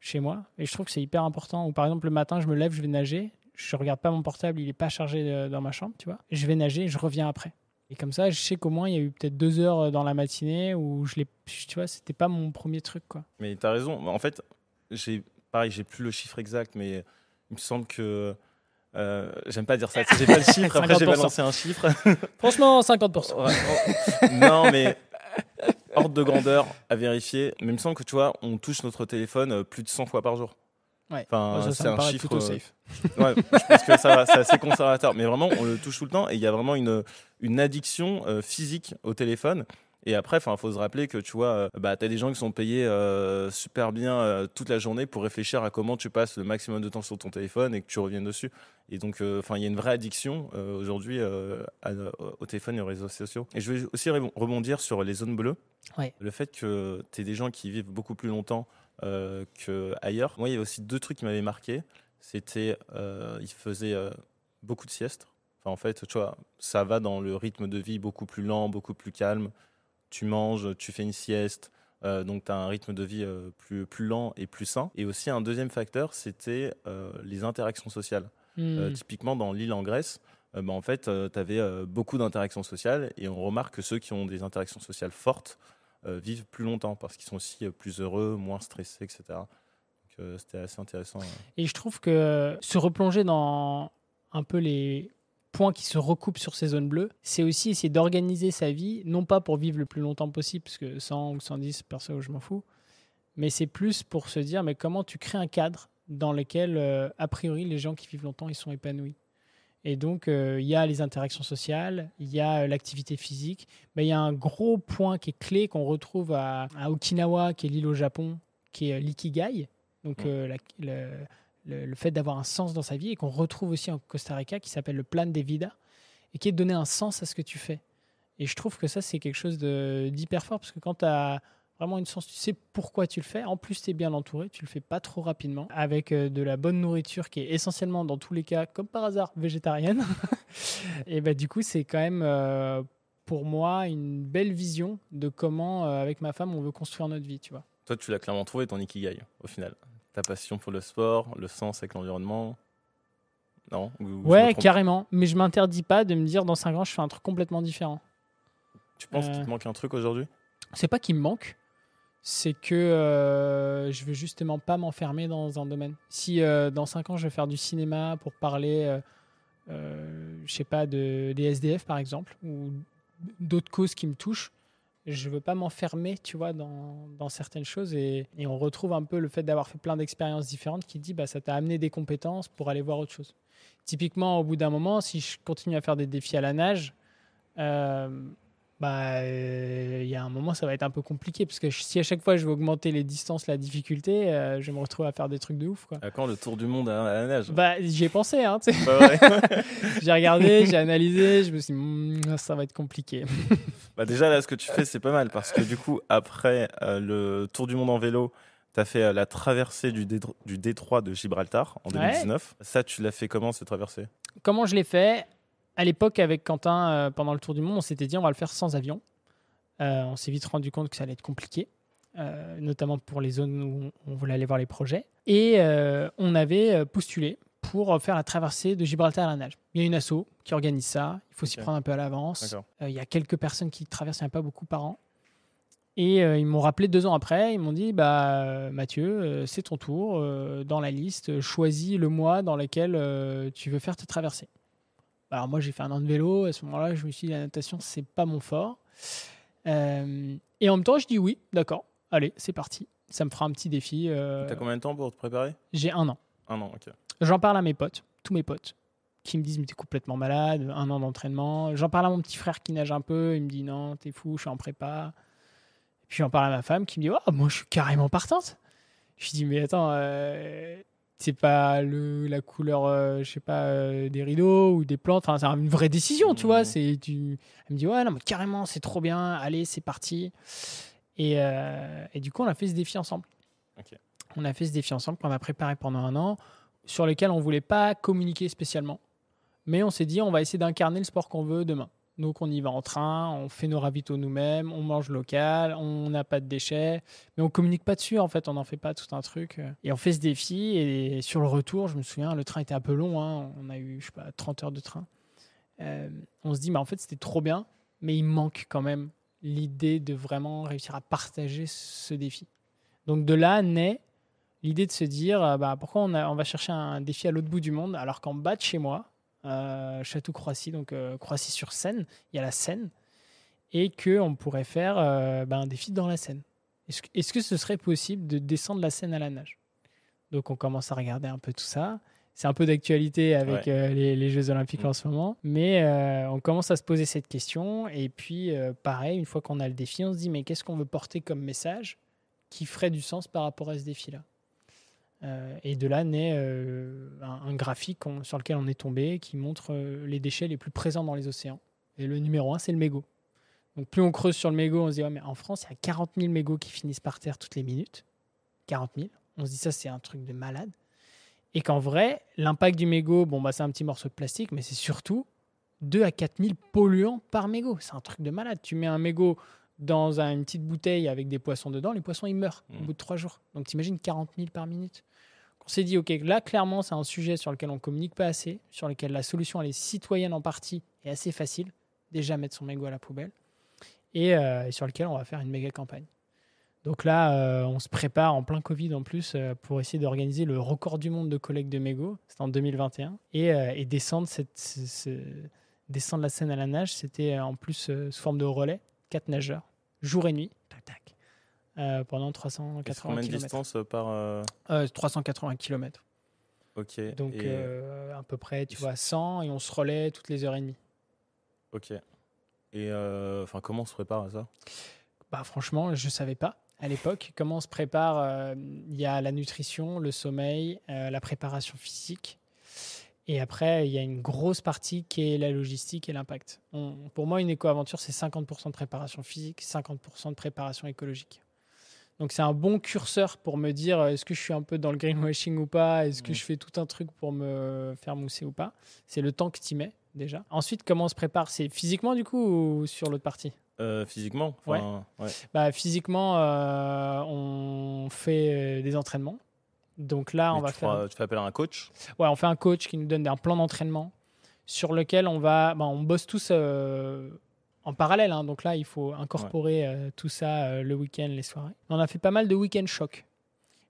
chez moi. Et je trouve que c'est hyper important. Ou par exemple, le matin, je me lève, je vais nager, je regarde pas mon portable, il est pas chargé dans ma chambre, tu vois. Je vais nager, je reviens après. Et comme ça, je sais qu'au moins, il y a eu peut-être deux heures euh, dans la matinée où je l'ai. Tu vois, c'était pas mon premier truc, quoi. Mais t'as raison. Bah, en fait, j'ai. Pareil, j'ai plus le chiffre exact, mais il me semble que. Euh, j'aime pas dire ça. J'ai pas le chiffre, après j'ai balancé un chiffre. Franchement, 50%. non, mais ordre de grandeur à vérifier. Mais il me semble que tu vois, on touche notre téléphone euh, plus de 100 fois par jour. Enfin, c'est un chiffre. Euh, safe. que ça, c'est assez conservateur. Mais vraiment, on le touche tout le temps et il y a vraiment une, une addiction euh, physique au téléphone. Et après, il faut se rappeler que tu vois, euh, bah, tu as des gens qui sont payés super bien toute la journée pour réfléchir à comment tu passes le maximum de temps sur ton téléphone et que tu reviennes dessus. Et donc, enfin, il y a une vraie addiction aujourd'hui au téléphone et aux réseaux sociaux. Et je vais aussi rebondir sur les zones bleues. Le fait que tu es des gens qui vivent beaucoup plus longtemps euh, que qu'ailleurs. Moi, il y avait aussi deux trucs qui m'avaient marqué. C'était, euh, il faisait euh, beaucoup de siestes. Enfin, en fait, tu vois, ça va dans le rythme de vie beaucoup plus lent, beaucoup plus calme. Tu manges, tu fais une sieste. Euh, donc, tu as un rythme de vie plus, lent et plus sain. Et aussi, un deuxième facteur, c'était les interactions sociales. Hmm. typiquement, dans l'île en Grèce, bah, en fait, tu avais beaucoup d'interactions sociales. Et on remarque que ceux qui ont des interactions sociales fortes, euh, vivent plus longtemps parce qu'ils sont aussi euh, plus heureux, moins stressés, etc. Donc euh, c'était assez intéressant. Et je trouve que se replonger dans un peu les points qui se recoupent sur ces zones bleues, c'est aussi essayer d'organiser sa vie, non pas pour vivre le plus longtemps possible, parce que 100 ou 110, personnes, je m'en fous, mais c'est plus pour se dire, mais comment tu crées un cadre dans lequel, a priori, les gens qui vivent longtemps, ils sont épanouis. Et donc, euh, il y a les interactions sociales, il y a euh, l'activité physique, mais il y a un gros point qui est clé qu'on retrouve à, Okinawa, qui est l'île au Japon, qui est euh, l'ikigai, donc le, fait d'avoir un sens dans sa vie, et qu'on retrouve aussi en Costa Rica, qui s'appelle le plan de vida, et qui est de donner un sens à ce que tu fais. Et je trouve que ça, c'est quelque chose d'hyper fort, parce que quand tu as vraiment une sens. Tu sais pourquoi tu le fais. En plus, tu es bien entouré. Tu le fais pas trop rapidement. Avec euh, de la bonne nourriture qui est essentiellement, dans tous les cas, comme par hasard, végétarienne. et bah, du coup, c'est quand même. Euh, pour moi, une belle vision de comment, euh, avec ma femme, on veut construire notre vie, tu vois. Toi, tu l'as clairement trouvé, ton ikigai, au final. Ta passion pour le sport, le sens avec l'environnement, non Ouais, carrément. Mais je m'interdis pas de me dire dans 5 ans, je fais un truc complètement différent. Tu penses qu'il te manque un truc aujourd'hui C'est pas qu'il me manque, c'est que euh, je veux justement pas m'enfermer dans un domaine. Si euh, dans 5 ans je vais faire du cinéma pour parler, euh, je sais pas, de, des SDF par exemple, ou d'autres causes qui me touchent, je veux pas m'enfermer, tu vois, dans, dans certaines choses. Et, et, on retrouve un peu le fait d'avoir fait plein d'expériences différentes qui dit, bah, ça t'a amené des compétences pour aller voir autre chose. Typiquement, au bout d'un moment, si je continue à faire des défis à la nage, bah, euh, il y a un moment, ça va être un peu compliqué. Parce que si à chaque fois je veux augmenter les distances, la difficulté, euh, je me retrouve à faire des trucs de ouf. Quoi. À ah, quand le tour du monde à, la nage bah, J'y ai pensé. Hein, bah j'ai regardé, j'ai analysé, je me suis dit, hmm, ça va être compliqué. bah déjà, là, ce que tu fais, c'est pas mal. Parce que du coup, après euh, le tour du monde en vélo, tu as fait la traversée du, détroit de Gibraltar en 2019. Ça, tu l'as fait comment, cette traversée Comment je l'ai fait à l'époque, avec Quentin, euh, pendant le tour du monde, on s'était dit on va le faire sans avion. Euh, on s'est vite rendu compte que ça allait être compliqué, euh, notamment pour les zones où on voulait aller voir les projets. Et on avait postulé pour faire la traversée de Gibraltar à la nage. Il y a une asso qui organise ça. Il faut s'y prendre un peu à l'avance. il y a quelques personnes qui traversent, il pas beaucoup par an. Et ils m'ont rappelé deux ans après. Ils m'ont dit bah, Mathieu, c'est ton tour dans la liste. Choisis le mois dans lequel tu veux faire ta traversée alors moi j'ai fait un an de vélo, à ce moment-là je me suis dit la natation c'est pas mon fort. Euh, et en même temps je dis oui, d'accord, allez c'est parti, ça me fera un petit défi. Euh, tu T'as combien de temps pour te préparer J'ai un an. Un an, ok. J'en parle à mes potes, tous mes potes, qui me disent mais t'es complètement malade, un an d'entraînement. J'en parle à mon petit frère qui nage un peu, il me dit non t'es fou, je suis en prépa. Et puis j'en parle à ma femme qui me dit oh, moi je suis carrément partante. Je dis mais attends, euh, c'est pas le, la couleur, euh, je sais pas, euh, des rideaux ou des plantes. c'est une vraie décision, tu vois. Mmh. C'est, tu... Elle me dit, ouais, non, mais carrément, c'est trop bien, allez, c'est parti. Et, euh, et, du coup, on a fait ce défi ensemble. On a fait ce défi ensemble qu'on a préparé pendant un an, sur lequel on voulait pas communiquer spécialement. Mais on s'est dit, on va essayer d'incarner le sport qu'on veut demain. Donc on y va en train, on fait nos ravitaux nous-mêmes, on mange local, on n'a pas de déchets, mais on communique pas dessus en fait, on n'en fait pas tout un truc. Euh. Et on fait ce défi et sur le retour, je me souviens, le train était un peu long, hein, on a eu je sais pas 30 heures de train. Euh, on se dit mais en fait c'était trop bien, mais il manque quand même l'idée de vraiment réussir à partager ce défi. Donc de là naît l'idée de se dire euh, bah pourquoi on, on va chercher un défi à l'autre bout du monde alors qu'en bas de chez moi euh, Château-Croissy, donc euh, Croissy-sur-Seine, il y a la Seine, et que on pourrait faire un euh, ben, défi dans la Seine. Est-ce que, ce serait possible de descendre la Seine à la nage Donc on commence à regarder un peu tout ça c'est un peu d'actualité avec les, Jeux Olympiques en ce moment. Mais on commence à se poser cette question. Et puis, pareil, une fois qu'on a le défi, on se dit, mais qu'est-ce qu'on veut porter comme message qui ferait du sens par rapport à ce défi-là euh, et de là naît euh, un, graphique sur lequel on est tombé qui montre euh, les déchets les plus présents dans les océans. Et le numéro un, c'est le mégot. Donc plus on creuse sur le mégot, on se dit mais en France, il y a 40 000 mégots qui finissent par terre toutes les minutes. 40 000. On se dit ça, c'est un truc de malade. Et qu'en vrai, l'impact du mégot, bon, bah, c'est un petit morceau de plastique, mais c'est surtout 2 à 4 000 polluants par mégot. C'est un truc de malade. Tu mets un mégot dans une petite bouteille avec des poissons dedans, les poissons ils meurent au mmh. bout de trois jours. Donc t'imagines 40 000 par minute. On s'est dit, ok, là clairement c'est un sujet sur lequel on communique pas assez, sur lequel la solution elle est citoyenne en partie et assez facile. Déjà mettre son mégot à la poubelle et, euh, sur lequel on va faire une méga campagne. Donc là, euh, on se prépare en plein Covid en plus euh, pour essayer d'organiser le record du monde de collecte de mégots. C'était en 2021. Et, descendre, cette, descendre la Seine à la nage, c'était en plus sous forme de relais. 4 nageurs, jour et nuit, tac, euh, pendant 380 km. Combien de distance euh, par. 380 euh km. Ok. Donc, à peu près, tu vois, 100 et on se relaie toutes les heures et demie. Ok. Et enfin, comment on se prépare à ça bah, Franchement, je ne savais pas à l'époque. Comment on se prépare Il y a la nutrition, le sommeil, la préparation physique. Et après, il y a une grosse partie qui est la logistique et l'impact. pour moi, une éco-aventure, c'est 50% de préparation physique, 50% de préparation écologique. Donc c'est un bon curseur pour me dire euh, est-ce que je suis un peu dans le greenwashing ou pas, est-ce que je fais tout un truc pour me faire mousser ou pas. C'est le temps que tu mets déjà. Ensuite, comment on se prépare C'est physiquement du coup ou sur l'autre partie euh, physiquement Bah, Physiquement, euh, on fait des entraînements donc là, on va faire. tu fais appel à un coach Ouais, on fait un coach qui nous donne un plan d'entraînement sur lequel on va. Bah, on bosse tous euh, en parallèle. Hein. donc là, il faut incorporer euh, tout ça euh, le week-end, les soirées. On a fait pas mal de week-end choc.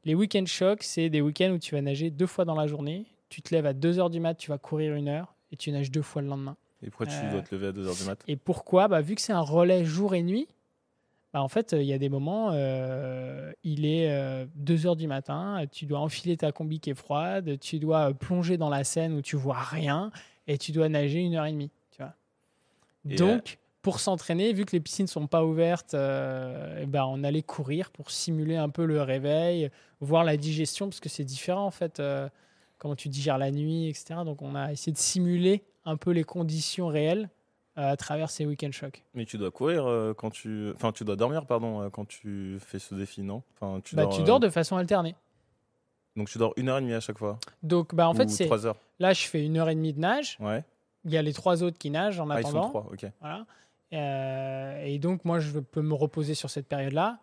Les week-end choc, c'est des week-ends où tu vas nager deux fois dans la journée. Tu te lèves à 2 h du mat, tu vas courir une heure et tu nages deux fois le lendemain. Et pourquoi tu dois te lever à 2 h du mat Et pourquoi bah, Vu que c'est un relais jour et nuit, bah, en fait, euh, il y a des moments, euh, il est 2h euh, du matin, tu dois enfiler ta combi qui est froide, tu dois plonger dans la Seine où tu vois rien et tu dois nager une heure et demie. Tu vois. Donc, pour s'entraîner, vu que les piscines sont pas ouvertes, euh, bah, on allait courir pour simuler un peu le réveil, voir la digestion, parce que c'est différent en fait, comment tu digères la nuit, etc. Donc, on a essayé de simuler un peu les conditions réelles à travers ces week-end shocks. Mais tu dois courir euh, quand tu, enfin tu dois dormir pardon euh, quand tu fais ce défi non Enfin tu, bah, dors, tu euh, dors de façon alternée. Donc tu dors une heure et demie à chaque fois. Donc bah en fait c'est heures. Là je fais une heure et demie de nage. Ouais. Il y a les trois autres qui nagent en ah, Ils sont trois, ok. Voilà. et donc moi je peux me reposer sur cette période là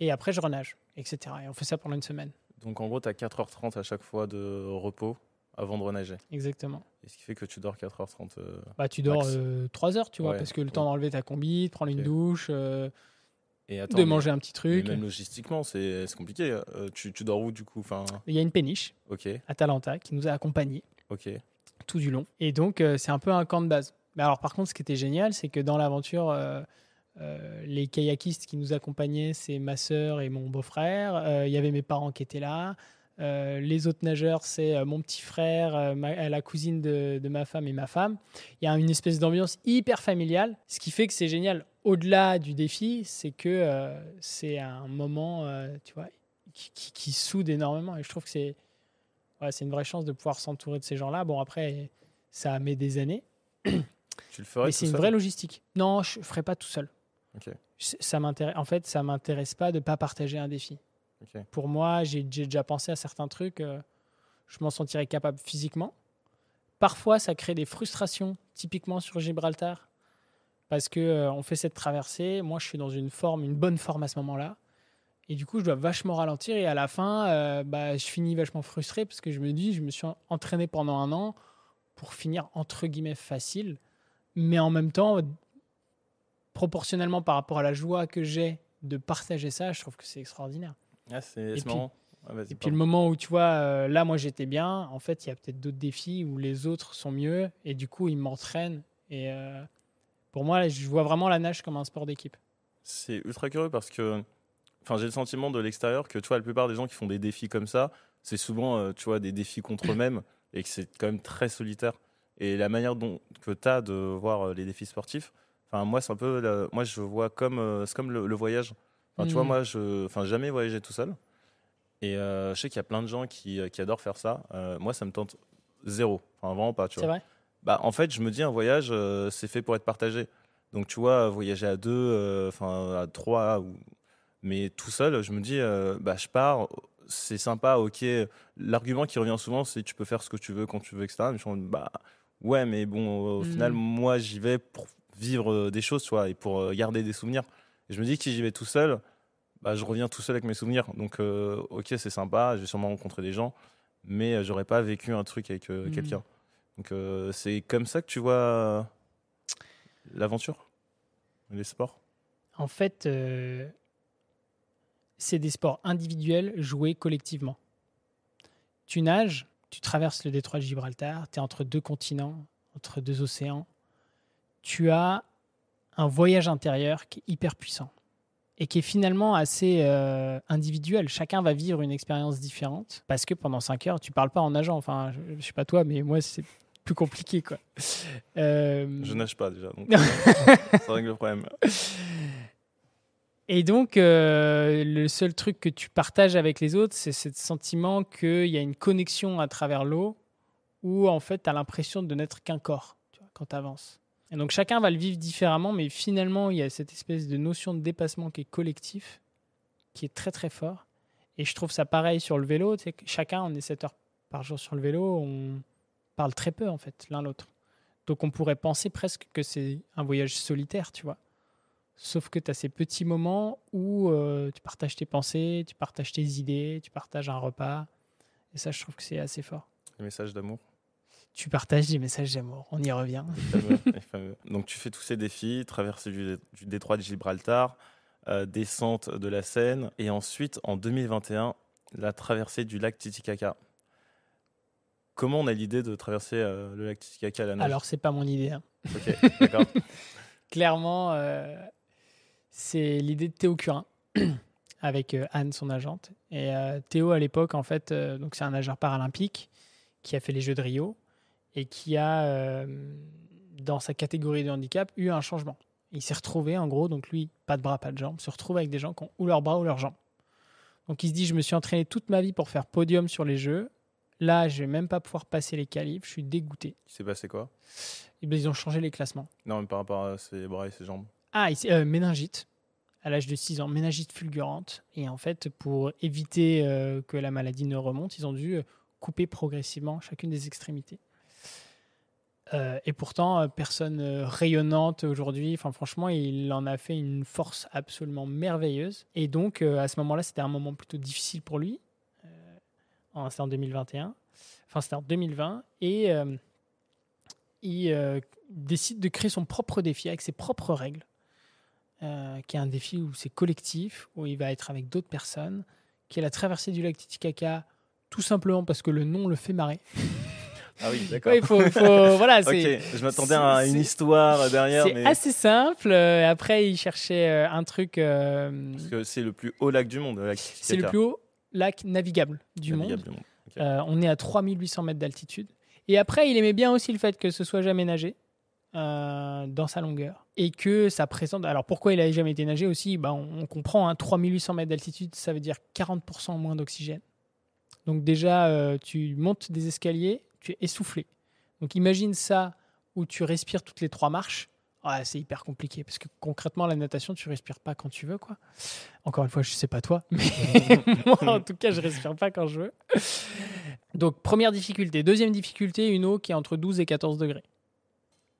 et après je renage etc. Et on fait ça pendant une semaine. Donc en gros tu as 4h30 à chaque fois de repos avant de renager. Exactement. Et ce qui fait que tu dors 4h30. Euh, bah, tu dors 3h, euh, tu vois, parce que le temps d'enlever ta combi, de prendre une douche, euh, et de manger un petit truc. même logistiquement, c'est compliqué. Hein. Tu, tu, dors où du coup enfin... Il y a une péniche Ok. à qui nous a accompagnés Ok. tout du long. Et donc, c'est un peu un camp de base. Mais alors, par contre, ce qui était génial, c'est que dans l'aventure. les kayakistes qui nous accompagnaient, c'est ma sœur et mon beau-frère. Il y avait mes parents qui étaient là. Euh, les autres nageurs, c'est euh, mon petit frère, euh, la cousine de, ma femme et ma femme. Il y a une espèce d'ambiance hyper familiale, ce qui fait que c'est génial. Au-delà du défi, c'est que c'est un moment, tu vois, qui, soude énormément. Et je trouve que c'est ouais, une vraie chance de pouvoir s'entourer de ces gens-là. Bon, après, ça met des années. Tu le ferais Mais c'est une vraie logistique. Non, je ne ferai pas tout seul. Ça m'intéresse. En fait, ça m'intéresse pas de pas partager un défi. Pour moi, j'ai déjà pensé à certains trucs. Euh, je m'en sentirais capable physiquement. Parfois, ça crée des frustrations, typiquement sur Gibraltar, parce que euh, on fait cette traversée. Moi, je suis dans une forme, une bonne forme à ce moment-là, et du coup, je dois vachement ralentir. Et à la fin, euh, bah, je finis vachement frustré parce que je me dis, je me suis entraîné pendant un an pour finir entre guillemets facile, mais en même temps, proportionnellement par rapport à la joie que j'ai de partager ça, je trouve que c'est extraordinaire. Ah, ah, et puis le moment où tu vois, euh, là moi j'étais bien, en fait il y a peut-être d'autres défis où les autres sont mieux et du coup ils m'entraînent. Et euh, pour moi, je vois vraiment la nage comme un sport d'équipe. C'est ultra curieux parce que j'ai le sentiment de l'extérieur que tu vois, la plupart des gens qui font des défis comme ça, c'est souvent euh, tu vois, des défis contre eux-mêmes et que c'est quand même très solitaire. Et la manière dont, que tu as de voir les défis sportifs, moi, c'est un peu, moi je vois comme, comme le voyage. Tu vois, mm. moi, je enfin, jamais voyagé tout seul. Et euh, je sais qu'il y a plein de gens qui, euh, adorent faire ça. Euh, moi, ça me tente zéro. Enfin, vraiment pas, tu Vrai bah, en fait, je me dis, un voyage, c'est fait pour être partagé. Donc, tu vois, voyager à deux, enfin, à trois, ou... mais tout seul, je me dis, bah, je pars, c'est sympa, ok. L'argument qui revient souvent, c'est tu peux faire ce que tu veux, quand tu veux, etc. Mais je me dis, bah, ouais, mais bon, au final, mm. moi, j'y vais pour vivre des choses, tu vois, et pour garder des souvenirs je me dis que si j'y vais tout seul, bah, je reviens tout seul avec mes souvenirs. Donc, euh, ok, c'est sympa, j'ai sûrement rencontré des gens, mais euh, j'aurais pas vécu un truc avec euh, mhm. quelqu'un. Donc, c'est comme ça que tu vois l'aventure, les sports En fait, c'est des sports individuels joués collectivement. Tu nages, tu traverses le détroit de Gibraltar, tu es entre deux continents, entre deux océans. Tu as un voyage intérieur qui est hyper puissant et qui est finalement assez euh, individuel. Chacun va vivre une expérience différente parce que pendant cinq heures, tu parles pas en nageant. Enfin, je, ne sais pas toi, mais moi, c'est plus compliqué. quoi. Euh, je nage pas déjà, euh, ça règle le problème. Et donc, le seul truc que tu partages avec les autres, c'est ce sentiment qu'il y a une connexion à travers l'eau où en fait, tu as l'impression de n'être qu'un corps quand tu avances. Et donc chacun va le vivre différemment, mais finalement, il y a cette espèce de notion de dépassement qui est collectif, qui est très très fort. Et je trouve ça pareil sur le vélo, chacun, on est 7 heures par jour sur le vélo, on parle très peu en fait, l'un l'autre. Donc on pourrait penser presque que c'est un voyage solitaire, tu vois. Sauf que tu as ces petits moments où euh, tu partages tes pensées, tu partages tes idées, tu partages un repas. Et ça, je trouve que c'est assez fort. Les messages d'amour tu partages des messages d'amour. On y revient. Donc tu fais tous ces défis, traversée du, détroit de Gibraltar, euh, descente de la Seine, et ensuite en 2021, la traversée du lac Titicaca. Comment on a l'idée de traverser euh, le lac Titicaca à la Alors c'est pas mon idée. Hein. Clairement, euh, c'est l'idée de Théo Curin. avec Anne, son agente. Et Théo, à l'époque, en fait, donc c'est un nageur paralympique qui a fait les Jeux de Rio, et qui a, euh, dans sa catégorie de handicap, eu un changement. Il s'est retrouvé, en gros, donc lui, pas de bras, pas de jambes, se retrouve avec des gens qui ont ou leurs bras ou leurs jambes. Donc il se dit, je me suis entraîné toute ma vie pour faire podium sur les jeux. Là, je vais même pas pouvoir passer les qualifs, je suis dégoûté. Il s'est passé quoi eh ben, Ils ont changé les classements. Non, mais par rapport à ses bras et ses jambes. Ah, euh, méningite, à l'âge de 6 ans, méningite fulgurante. Et en fait, pour éviter euh, que la maladie ne remonte, ils ont dû couper progressivement chacune des extrémités. Euh, et pourtant, euh, personne euh, rayonnante aujourd'hui. Enfin, franchement, il en a fait une force absolument merveilleuse. Et donc, à ce moment-là, c'était un moment plutôt difficile pour lui. c'était en 2021. Enfin, c'était en 2020. Et il décide de créer son propre défi avec ses propres règles, qui est un défi où c'est collectif, où il va être avec d'autres personnes, qui est la traversée du lac Titicaca, tout simplement parce que le nom le fait marrer. Ah oui, d'accord. Ouais, faut, voilà, Je m'attendais à une histoire derrière. C'est assez simple. Euh, après, il cherchait euh, un truc. Euh, Parce que c'est le plus haut lac du monde. C'est le plus haut lac navigable du monde. on est à 3800 mètres d'altitude. Et après, il aimait bien aussi le fait que ce soit jamais nagé. dans sa longueur et que ça présente. Alors pourquoi il n'avait jamais été nagé aussi Ben, on, comprend, 3800 hein, mètres d'altitude, ça veut dire 40% moins d'oxygène. Donc déjà, tu montes des escaliers, tu es essoufflé. Donc imagine ça où tu respires toutes les trois marches. Ah, c'est hyper compliqué parce que concrètement, la natation, tu respires pas quand tu veux. quoi. Encore une fois, je sais pas toi, mais moi, en tout cas, je respire pas quand je veux. Donc, première difficulté. Deuxième difficulté, une eau qui est entre 12 et 14 degrés.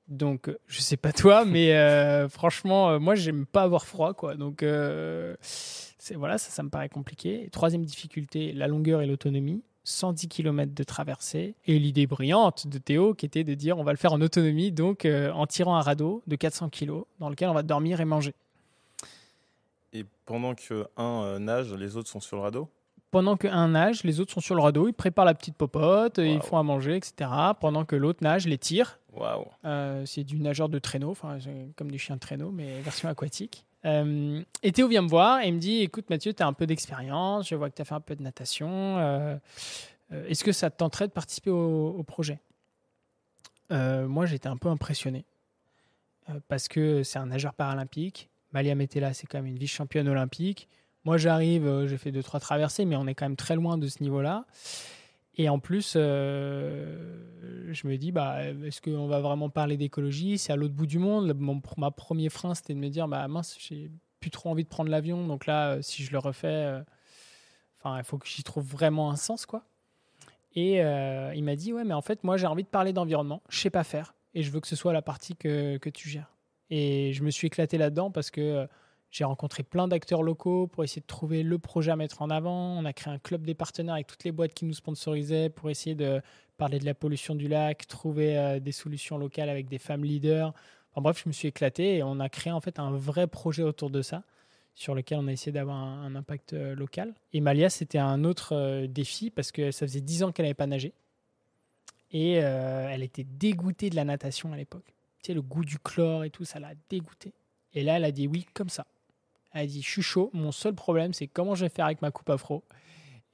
Donc, euh, je sais pas toi, mais euh, franchement, euh, moi, j'aime pas avoir froid, quoi. Donc, c'est voilà, ça, ça me paraît compliqué. Troisième difficulté, la longueur et l'autonomie. 110 km de traversée. Et l'idée brillante de Théo, qui était de dire on va le faire en autonomie, donc euh, en tirant un radeau de 400 kg dans lequel on va dormir et manger. Et pendant que un euh, nage, les autres sont sur le radeau pendant que un nage, les autres sont sur le radeau, ils préparent la petite popote, euh, ils font à manger, etc. Pendant que l'autre nage, les tire. Wow. c'est du nageur de traîneau, comme des chiens de traîneau, mais version aquatique. Euh, et Théo vient me voir et me dit Écoute, Mathieu, tu as un peu d'expérience, je vois que tu as fait un peu de natation. Euh, euh, est-ce que ça te tenterait de participer au, projet Moi, j'étais un peu impressionné parce que c'est un nageur paralympique. Malia là, c'est quand même une vice-championne olympique. Moi, j'arrive, j'ai fait deux, trois traversées, mais on est quand même très loin de ce niveau-là. Et en plus, euh, je me dis, bah, est-ce qu'on va vraiment parler d'écologie C'est à l'autre bout du monde. Mon, ma premier frein, c'était de me dire, bah, mince, j'ai plus trop envie de prendre l'avion. Donc là, euh, si je le refais, euh, enfin, il faut que j'y trouve vraiment un sens, quoi. Et il m'a dit, ouais, mais en fait, moi, j'ai envie de parler d'environnement. Je sais pas faire. Et je veux que ce soit la partie que, que tu gères. Et je me suis éclaté là-dedans parce que j'ai rencontré plein d'acteurs locaux pour essayer de trouver le projet à mettre en avant. On a créé un club des partenaires avec toutes les boîtes qui nous sponsorisaient pour essayer de parler de la pollution du lac, trouver euh, des solutions locales avec des femmes leaders. En bref, je me suis éclaté et on a créé en fait un vrai projet autour de ça sur lequel on a essayé d'avoir un, impact euh, local. Et Malia, c'était un autre euh, défi parce que ça faisait 10 ans qu'elle n'avait pas nagé et elle était dégoûtée de la natation à l'époque. Tu sais, le goût du chlore et tout, ça l'a dégoûtée. Et là, elle a dit oui comme ça. Elle a dit, je suis chaud, mon seul problème, c'est comment je vais faire avec ma coupe afro.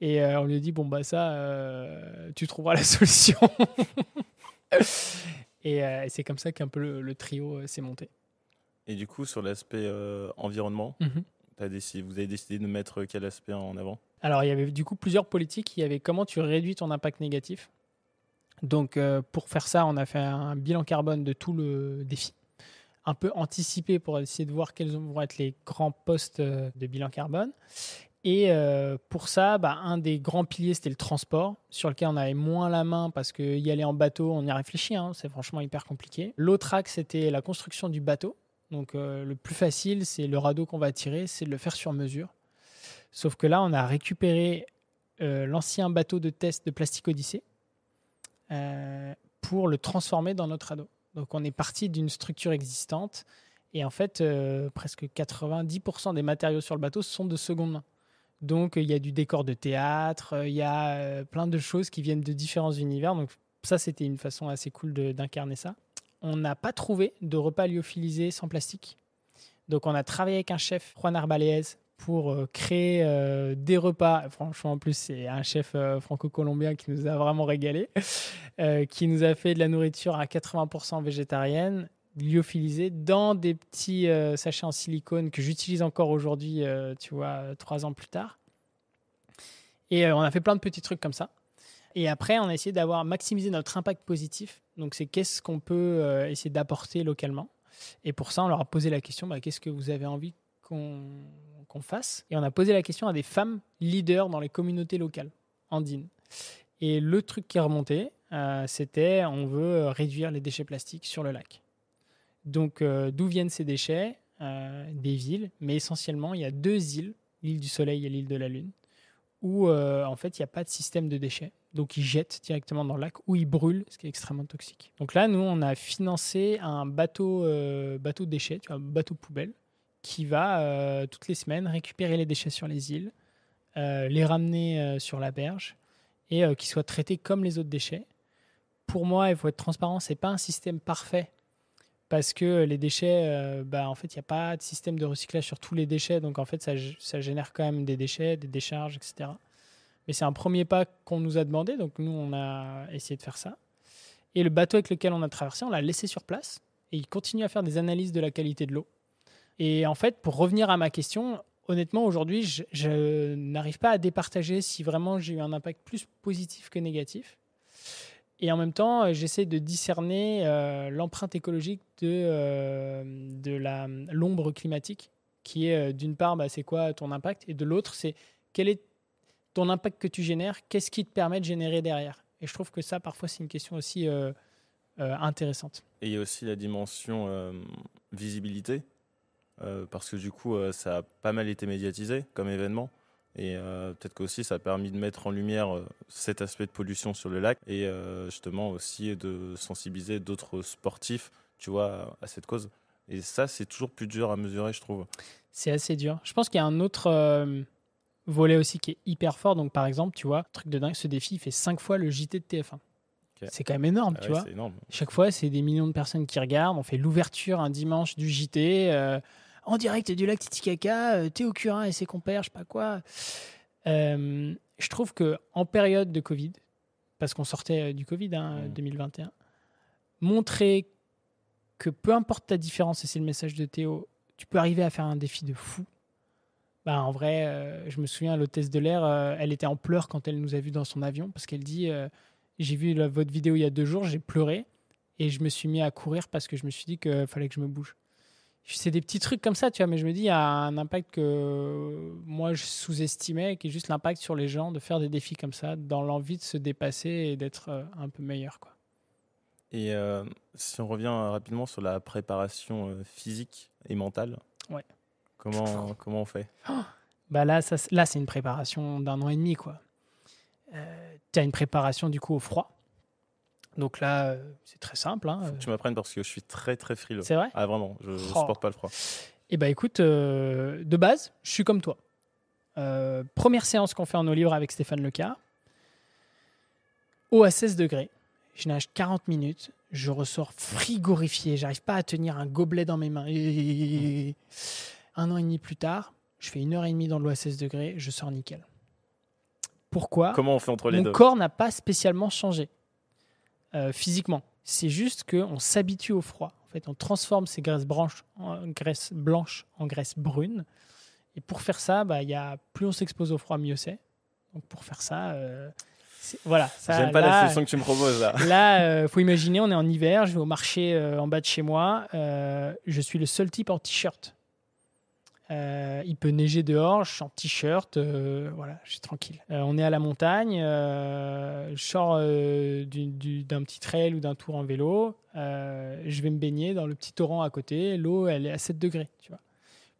Et euh, on lui a dit, bon, bah ça, euh, tu trouveras la solution. Euh, et c'est comme ça qu'un peu le, trio s'est monté. Et du coup, sur l'aspect environnement, mhm. as décidé, vous avez décidé de mettre quel aspect en avant Alors, il y avait du coup plusieurs politiques. Il y avait comment tu réduis ton impact négatif. Donc, pour faire ça, on a fait un bilan carbone de tout le défi un peu anticipé pour essayer de voir quels vont être les grands postes euh, de bilan carbone. Et euh, pour ça, bah, un des grands piliers, c'était le transport, sur lequel on avait moins la main parce qu'y aller en bateau, on y réfléchit, hein, c'est franchement hyper compliqué. L'autre axe, c'était la construction du bateau. Donc euh, le plus facile, c'est le radeau qu'on va tirer, c'est de le faire sur mesure. Sauf que là, on a récupéré l'ancien bateau de test de Plastique Odyssée pour le transformer dans notre radeau. Donc on est parti d'une structure existante. Et en fait, euh, presque 90% des matériaux sur le bateau sont de seconde main. Donc il y a du décor de théâtre, euh, il y a euh, plein de choses qui viennent de différents univers. Donc ça, c'était une façon assez cool d'incarner ça. On n'a pas trouvé de repas lyophilisé sans plastique. Donc on a travaillé avec un chef, Juan Arbaleez, pour euh, créer euh, des repas. Franchement, en plus, c'est un chef euh, franco-colombien qui nous a vraiment régalé, qui nous a fait de la nourriture à 80% végétarienne, lyophilisée, dans des petits sachets en silicone que j'utilise encore aujourd'hui, tu vois, trois ans plus tard. Et on a fait plein de petits trucs comme ça. Et après, on a essayé d'avoir maximisé notre impact positif. Donc, c'est qu'est-ce qu'on peut essayer d'apporter localement. Et pour ça, on leur a posé la question bah, qu'est-ce que vous avez envie qu'on qu'on fasse. Et on a posé la question à des femmes leaders dans les communautés locales, andines. Et le truc qui est remonté, euh, c'était on veut euh, réduire les déchets plastiques sur le lac. Donc euh, d'où viennent ces déchets Des villes, mais essentiellement il y a deux îles, l'île du Soleil et l'île de la Lune, où en fait il n'y a pas de système de déchets. Donc ils jettent directement dans le lac ou ils brûlent, ce qui est extrêmement toxique. Donc là, nous, on a financé un bateau, bateau déchets, un bateau poubelle, qui va euh, toutes les semaines récupérer les déchets sur les îles, euh, les ramener euh, sur la berge et qu'ils soient traités comme les autres déchets. Pour moi, il faut être transparent, ce n'est pas un système parfait parce que les déchets, bah, en fait, il n'y a pas de système de recyclage sur tous les déchets, donc en fait, ça, ça génère quand même des déchets, des décharges, etc. Mais c'est un premier pas qu'on nous a demandé, donc nous, on a essayé de faire ça. Et le bateau avec lequel on a traversé, on l'a laissé sur place et il continue à faire des analyses de la qualité de l'eau et en fait, pour revenir à ma question, honnêtement, aujourd'hui, je, n'arrive pas à départager si vraiment j'ai eu un impact plus positif que négatif. Et en même temps, euh, j'essaie de discerner euh, l'empreinte écologique de, euh, de la l'ombre climatique, qui est d'une part, bah, c'est quoi ton impact, et de l'autre, c'est quel est ton impact que tu génères, qu'est-ce qui te permet de générer derrière. Et je trouve que ça, parfois, c'est une question aussi intéressante. Et il y a aussi la dimension visibilité euh, parce que du coup, euh, ça a pas mal été médiatisé comme événement. Et euh, peut-être aussi ça a permis de mettre en lumière cet aspect de pollution sur le lac et justement aussi de sensibiliser d'autres sportifs, tu vois, à cette cause. Et ça, c'est toujours plus dur à mesurer, je trouve. C'est assez dur. Je pense qu'il y a un autre volet aussi qui est hyper fort. Donc, par exemple, tu vois, truc de dingue, ce défi, il fait 5 fois le JT de TF1. C'est quand même énorme, ah tu vois. Chaque fois, c'est des millions de personnes qui regardent. On fait l'ouverture un dimanche du JT en direct du lac Titicaca, euh, Théo Curin et ses compères, je sais pas quoi. Euh, je trouve que en période de Covid, parce qu'on sortait euh, du Covid hein, 2021, mmh. montrer que peu importe ta différence, et c'est le message de Théo, tu peux arriver à faire un défi de fou. Bah, en vrai, je me souviens, l'hôtesse de l'air, elle était en pleurs quand elle nous a vus dans son avion parce qu'elle dit J'ai vu votre vidéo il y a deux jours, j'ai pleuré et je me suis mis à courir parce que je me suis dit qu'il fallait que je me bouge c'est des petits trucs comme ça, tu vois, mais je me dis, il y a un impact que euh, moi je sous-estimais, qui est juste l'impact sur les gens de faire des défis comme ça, dans l'envie de se dépasser et d'être euh, un peu meilleur. Quoi. Et euh, si on revient rapidement sur la préparation physique et mentale, ouais. comment, comment on fait oh bah Là, là c'est une préparation d'un an et demi. quoi. tu as une préparation du coup au froid. Donc là, euh, c'est très simple. Hein. Faut que tu m'apprennes parce que je suis très très frileux. C'est vrai Ah vraiment, je ne oh. supporte pas le froid. Eh bien, écoute, euh, de base, je suis comme toi. Euh, première séance qu'on fait en eau libre avec Stéphane Leca. Eau à 16 degrés. Je nage 40 minutes. Je ressors frigorifié. J'arrive pas à tenir un gobelet dans mes mains. Un an et demi plus tard, je fais une heure et demie dans l'eau à 16 degrés. Je sors nickel. Pourquoi Comment on fait entre les Mon corps n'a pas spécialement changé. Euh, physiquement. C'est juste qu'on s'habitue au froid. En fait, on transforme ces graisses, blanches en, graisses blanches en graisses brunes. Et pour faire ça, bah, y a, plus on s'expose au froid, mieux c'est. Donc pour faire ça, euh, voilà. J'aime pas la solution que tu me proposes là. Là, euh, faut imaginer, on est en hiver, je vais au marché en bas de chez moi, je suis le seul type en t-shirt. Euh, il peut neiger dehors, je suis en t-shirt, euh, voilà, je suis tranquille. Euh, on est à la montagne, je sors d'un petit trail ou d'un tour en vélo, je vais me baigner dans le petit torrent à côté, l'eau elle est à 7 degrés, tu vois.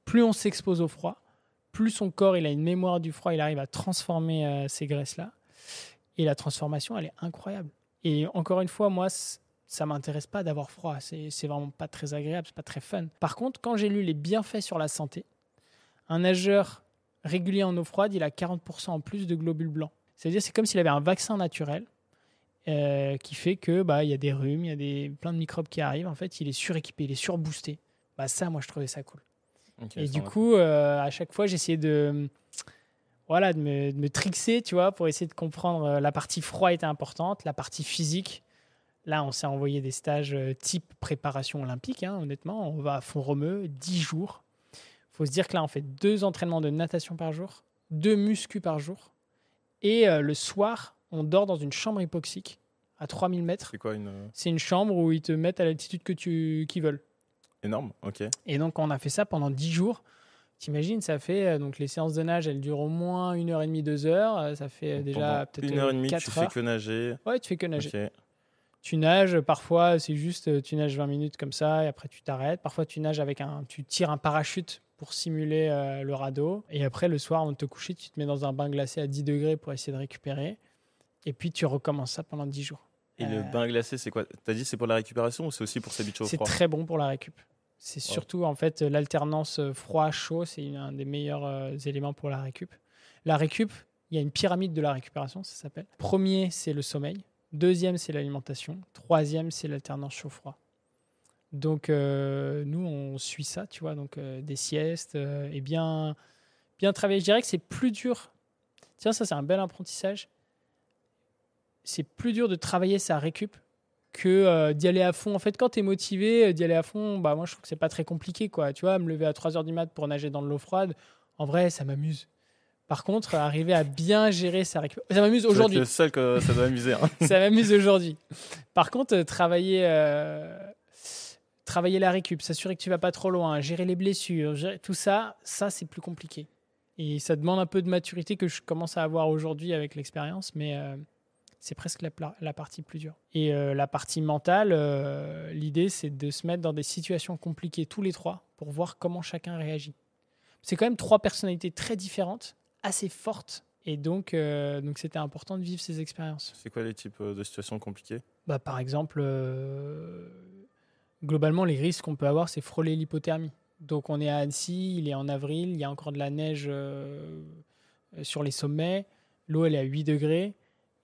Plus on s'expose au froid, plus son corps il a une mémoire du froid, il arrive à transformer ces graisses-là. Et la transformation, elle est incroyable. Et encore une fois, moi, ça m'intéresse pas d'avoir froid. C'est vraiment pas très agréable, c'est pas très fun. Par contre, quand j'ai lu les bienfaits sur la santé, un nageur régulier en eau froide, il a 40% en plus de globules blancs. C'est-à-dire, c'est comme s'il avait un vaccin naturel euh, qui fait que bah il y a des rhumes, il y a des plein de microbes qui arrivent. En fait, il est suréquipé, il est surboosté. Bah ça, moi, je trouvais ça cool. et du coup, euh, à chaque fois, j'essayais de voilà de me, trixer, tu vois, pour essayer de comprendre. Euh, la partie froid était importante, la partie physique. Là, on s'est envoyé des stages type préparation olympique, hein, honnêtement. On va à fond romeu 10 jours, faut se dire que là, on fait deux entraînements de natation par jour, deux muscu par jour. Et euh, le soir, on dort dans une chambre hypoxique à 3000 mètres. C'est quoi une. Euh c'est une chambre où ils te mettent à l'altitude que tu qu'ils veulent. Énorme, ok. Et donc, on a fait ça pendant 10 jours. T'imagines, ça fait euh, donc les séances de nage, elles durent au moins une heure et demie, deux heures. Ça fait déjà peut-être Une heure et demie, tu fais que nager. Ouais, tu fais que nager. Tu nages, parfois c'est juste tu nages 20 minutes comme ça et après tu t'arrêtes. Parfois tu nages avec un, tu tires un parachute pour simuler euh, le radeau. Et après, le soir, on te coucher, tu te mets dans un bain glacé à 10 degrés pour essayer de récupérer. Et puis, tu recommences ça pendant 10 jours. Et le euh, bain glacé, c'est quoi Tu as dit c'est pour la récupération ou c'est aussi pour s'habituer au froid C'est très bon pour la récup. C'est surtout en fait l'alternance euh, froid-chaud, c'est un des meilleurs éléments pour la récup. La récup, il y a une pyramide de la récupération, ça s'appelle. Premier, c'est le sommeil. Deuxième, c'est l'alimentation. Troisième, c'est l'alternance chaud-froid. Donc euh, nous, on suit ça, tu vois, donc euh, des siestes euh, et bien, bien travailler. Je dirais que c'est plus dur. Tiens, ça c'est un bel apprentissage. C'est plus dur de travailler sa récup que d'y aller à fond. En fait, quand tu es motivé, d'y aller à fond, bah moi je trouve que c'est pas très compliqué quoi. Tu vois, me lever à 3h du mat pour nager dans de l'eau froide, en vrai, ça m'amuse. Par contre, arriver à bien gérer sa récup, ça m'amuse aujourd'hui. C'est le seul que ça doit amuser. Hein. ça m'amuse aujourd'hui. Par contre, travailler travailler la récup, s'assurer que tu vas pas trop loin, gérer les blessures, tout ça, ça c'est plus compliqué. Et ça demande un peu de maturité que je commence à avoir aujourd'hui avec l'expérience, mais euh, c'est presque la, la, partie plus dure. Et euh, la partie mentale, euh, l'idée c'est de se mettre dans des situations compliquées tous les trois pour voir comment chacun réagit. C'est quand même trois personnalités très différentes, assez fortes, et donc donc c'était important de vivre ces expériences. C'est quoi les types de situations compliquées bah, Par exemple globalement, les risques qu'on peut avoir, c'est frôler l'hypothermie. Donc on est à Annecy, il est en avril, il y a encore de la neige euh, sur les sommets, l'eau elle est à 8 degrés.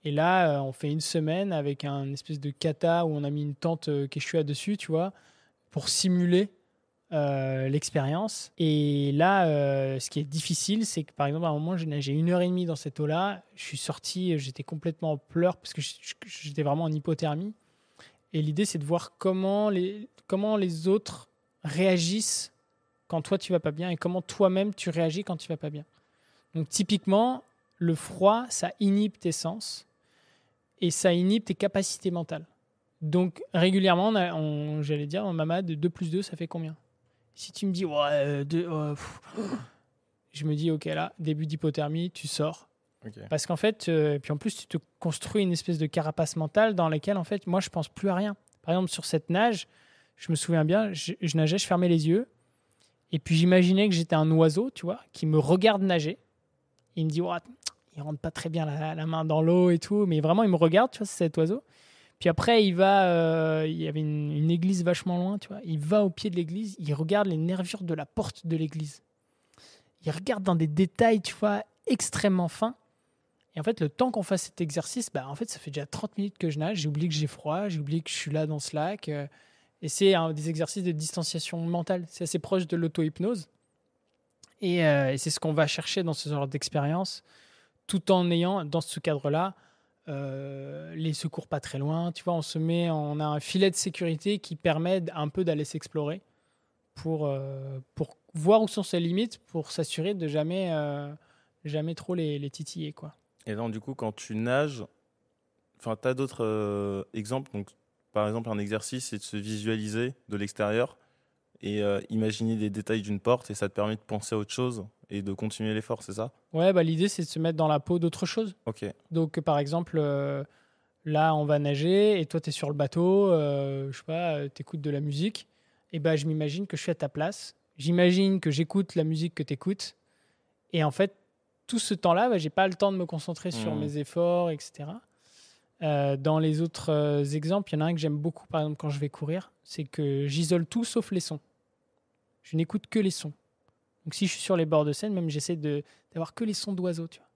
Et là, euh, on fait une semaine avec un espèce de kata où on a mis une tente euh, à dessus, tu vois, pour simuler euh, l'expérience. Et là, ce qui est difficile, c'est que par exemple, à un moment, j'ai nagé une heure et demie dans cette eau-là. Je suis sorti, j'étais complètement en pleurs parce que j'étais vraiment en hypothermie. Et l'idée, c'est de voir comment les, comment les autres réagissent quand toi tu vas pas bien et comment toi-même tu réagis quand tu vas pas bien. Donc typiquement, le froid, ça inhibe tes sens et ça inhibe tes capacités mentales. Donc régulièrement, j'allais dire, en de 2 plus 2, ça fait combien Si tu me dis, ouais, euh, deux, oh, je me dis, ok, là, début d'hypothermie, tu sors, parce qu'en fait, euh, puis en plus, tu te construis une espèce de carapace mentale dans laquelle, en fait, moi, je pense plus à rien. Par exemple, sur cette nage, je me souviens bien, je, nageais, je fermais les yeux. Et puis j'imaginais que j'étais un oiseau, tu vois, qui me regarde nager. Il me dit, ouais, il rentre pas très bien la, main dans l'eau et tout, mais vraiment, il me regarde, tu vois, cet oiseau. Puis après, il va, euh, il y avait une, une, église vachement loin, tu vois. Il va au pied de l'église, il regarde les nervures de la porte de l'église. Il regarde dans des détails, tu vois, extrêmement fins. Et en fait, le temps qu'on fasse cet exercice, bah, en fait, ça fait déjà 30 minutes que je nage, j'ai oublié que j'ai froid, j'ai oublié que je suis là dans ce lac. Euh, et c'est des exercices de distanciation mentale. C'est assez proche de l'auto-hypnose. Euh, et, c'est ce qu'on va chercher dans ce genre d'expérience, tout en ayant, dans ce cadre-là, euh, les secours pas très loin. Tu vois, on se met, on a un filet de sécurité qui permet un peu d'aller s'explorer pour, pour voir où sont ses limites, pour s'assurer de jamais, jamais trop les, les titiller, quoi. Et donc, du coup, quand tu nages, enfin, tu as d'autres euh, exemples. Donc, par exemple, un exercice, c'est de se visualiser de l'extérieur et euh, imaginer les détails d'une porte et ça te permet de penser à autre chose et de continuer l'effort, c'est ça Ouais, bah, l'idée, c'est de se mettre dans la peau d'autre chose. Ok. Donc, par exemple, euh, là, on va nager et toi, tu es sur le bateau, je sais pas, tu écoutes de la musique. Et bah, je m'imagine que je suis à ta place. J'imagine que j'écoute la musique que tu écoutes. Et en fait, tout ce temps-là, bah, je n'ai pas le temps de me concentrer sur mmh. mes efforts, etc. Euh, dans les autres euh, exemples, il y en a un que j'aime beaucoup, par exemple, quand je vais courir, c'est que j'isole tout sauf les sons. Je n'écoute que les sons. Donc si je suis sur les bords de scène, même j'essaie d'avoir que les sons d'oiseaux, tu vois.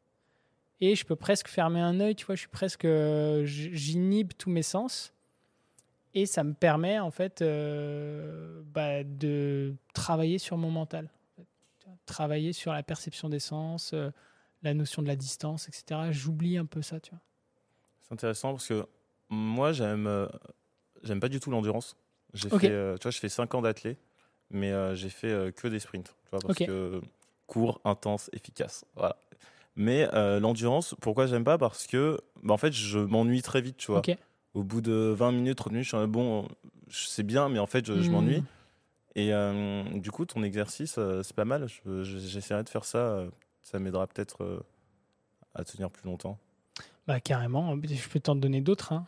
Et je peux presque fermer un œil, tu vois, je suis presque... Euh, j'inhibe tous mes sens. Et ça me permet, en fait, bah, de travailler sur mon mental travailler sur la perception des sens, euh, la notion de la distance, etc. J'oublie un peu ça, tu vois. C'est intéressant parce que moi, j'aime, euh, j'aime pas du tout l'endurance. J'ai euh, vois, je fais 5 ans d'athlé, mais j'ai fait que des sprints, tu vois, parce que court, intense, efficace, voilà. Mais l'endurance, pourquoi j'aime pas Parce que, bah, en fait, je m'ennuie très vite, tu vois. Au bout de 20 minutes, 30 minutes, je suis bon, c'est bien, mais en fait, je, hmm. m'ennuie. Et euh, du coup, ton exercice, euh, c'est pas mal. J'essaierai de faire ça. Euh, ça m'aidera peut-être à tenir plus longtemps. Bah, carrément. Je peux t'en donner d'autres. hein.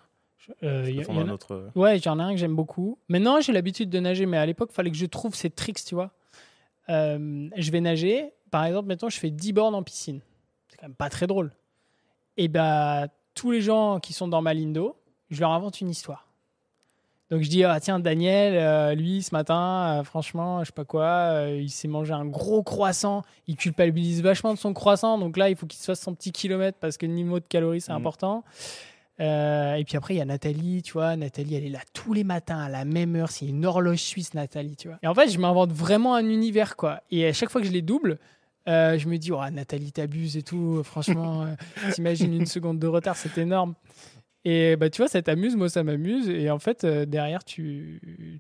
y en a- Ouais, j'en ai un que j'aime beaucoup. Maintenant, j'ai l'habitude de nager, mais à l'époque, fallait que je trouve ces tricks, tu vois. je vais nager. Par exemple, maintenant, je fais 10 bornes en piscine. C'est quand même pas très drôle. Et bah, tous les gens qui sont dans ma ligne d'eau, je leur invente une histoire. Donc je dis, ah, tiens, Daniel, euh, lui, ce matin, euh, franchement, je sais pas quoi, euh, il s'est mangé un gros croissant. Il culpabilise vachement de son croissant. Donc là, il faut qu'il soit fasse son petit kilomètre parce que le niveau de calories, c'est mm. important. et puis après, il y a Nathalie, tu vois. Nathalie, elle est là tous les matins à la même heure. C'est une horloge suisse, Nathalie, tu vois. Et en fait, je m'invente vraiment un univers, quoi. Et à chaque fois que je les double, je me dis, oh, Nathalie, t'abuses et tout. Franchement, t'imagines une seconde de retard, c'est énorme. Et bah, tu vois, ça t'amuse, moi ça m'amuse. Et en fait, euh, derrière, tu,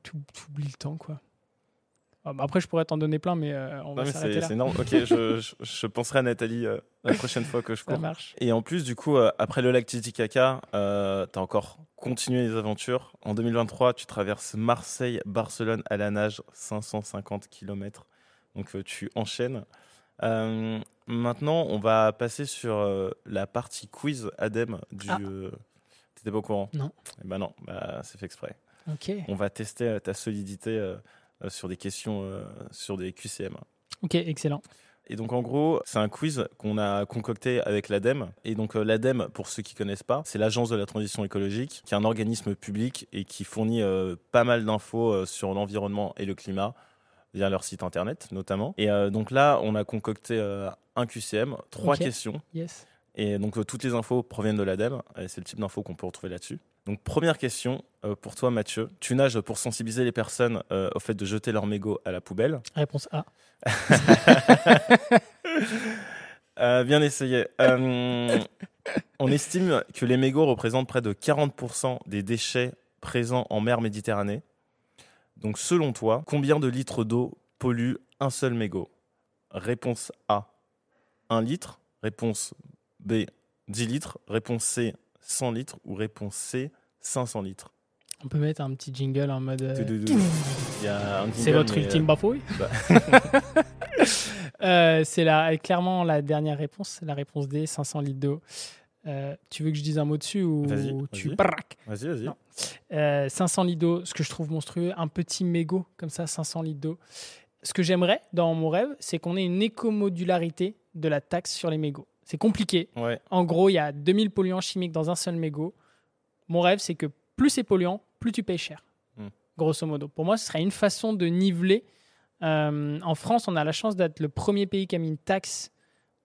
oublies le temps, quoi. Ah, bah, après, je pourrais t'en donner plein, mais euh, on va s'arrêter là. C'est énorme. ok, je, penserai à Nathalie euh, la prochaine fois que je cours. Ça marche. Et en plus, du coup, après le lac Titicaca, t'as encore continué les aventures. En 2023, tu traverses Marseille, Barcelone à la nage, 550 km. Donc, tu enchaînes. maintenant, on va passer sur la partie quiz ADEM du... Ah c'était pas courant Non. Eh ben non, bah, c'est fait exprès. Ok. On va tester euh, ta solidité euh, euh, sur des questions, sur des QCM. Ok, excellent. Et donc en gros, c'est un quiz qu'on a concocté avec l'ADEME. Et donc l'ADEME, pour ceux qui ne connaissent pas, c'est l'Agence de la transition écologique, qui est un organisme public et qui fournit pas mal d'infos sur l'environnement et le climat via leur site internet notamment. Et donc là, on a concocté un QCM, trois questions. Yes. Et donc, euh, toutes les infos proviennent de l'ADEME. c'est le type d'infos qu'on peut retrouver là-dessus. Donc, première question euh, pour toi, Mathieu. Tu nages pour sensibiliser les personnes euh, au fait de jeter leur mégot à la poubelle Réponse A. bien essayé. on estime que les mégots représentent près de 40% des déchets présents en mer Méditerranée. Donc, selon toi, combien de litres d'eau pollue un seul mégot Réponse A, Un litre. Réponse B, 10 litres. Réponse C, 100 litres. Ou réponse C, 500 litres. On peut mettre un petit jingle en mode. Euh, c'est votre ultime euh, bafouille bah. euh, C'est la, clairement la dernière réponse, la réponse D, 500 litres d'eau. tu veux que je dise un mot dessus ou tu Vas-y, vas-y. 500 litres d'eau, ce que je trouve monstrueux, un petit mégot comme ça, 500 litres d'eau. Ce que j'aimerais dans mon rêve, c'est qu'on ait une écomodularité de la taxe sur les mégots. C'est compliqué. En gros, il y a 2000 polluants chimiques dans un seul mégot. Mon rêve, c'est que plus c'est polluant, plus tu payes cher. Hmm. Grosso modo. Pour moi, ce serait une façon de niveler. Euh, en France, on a la chance d'être le premier pays qui a mis une taxe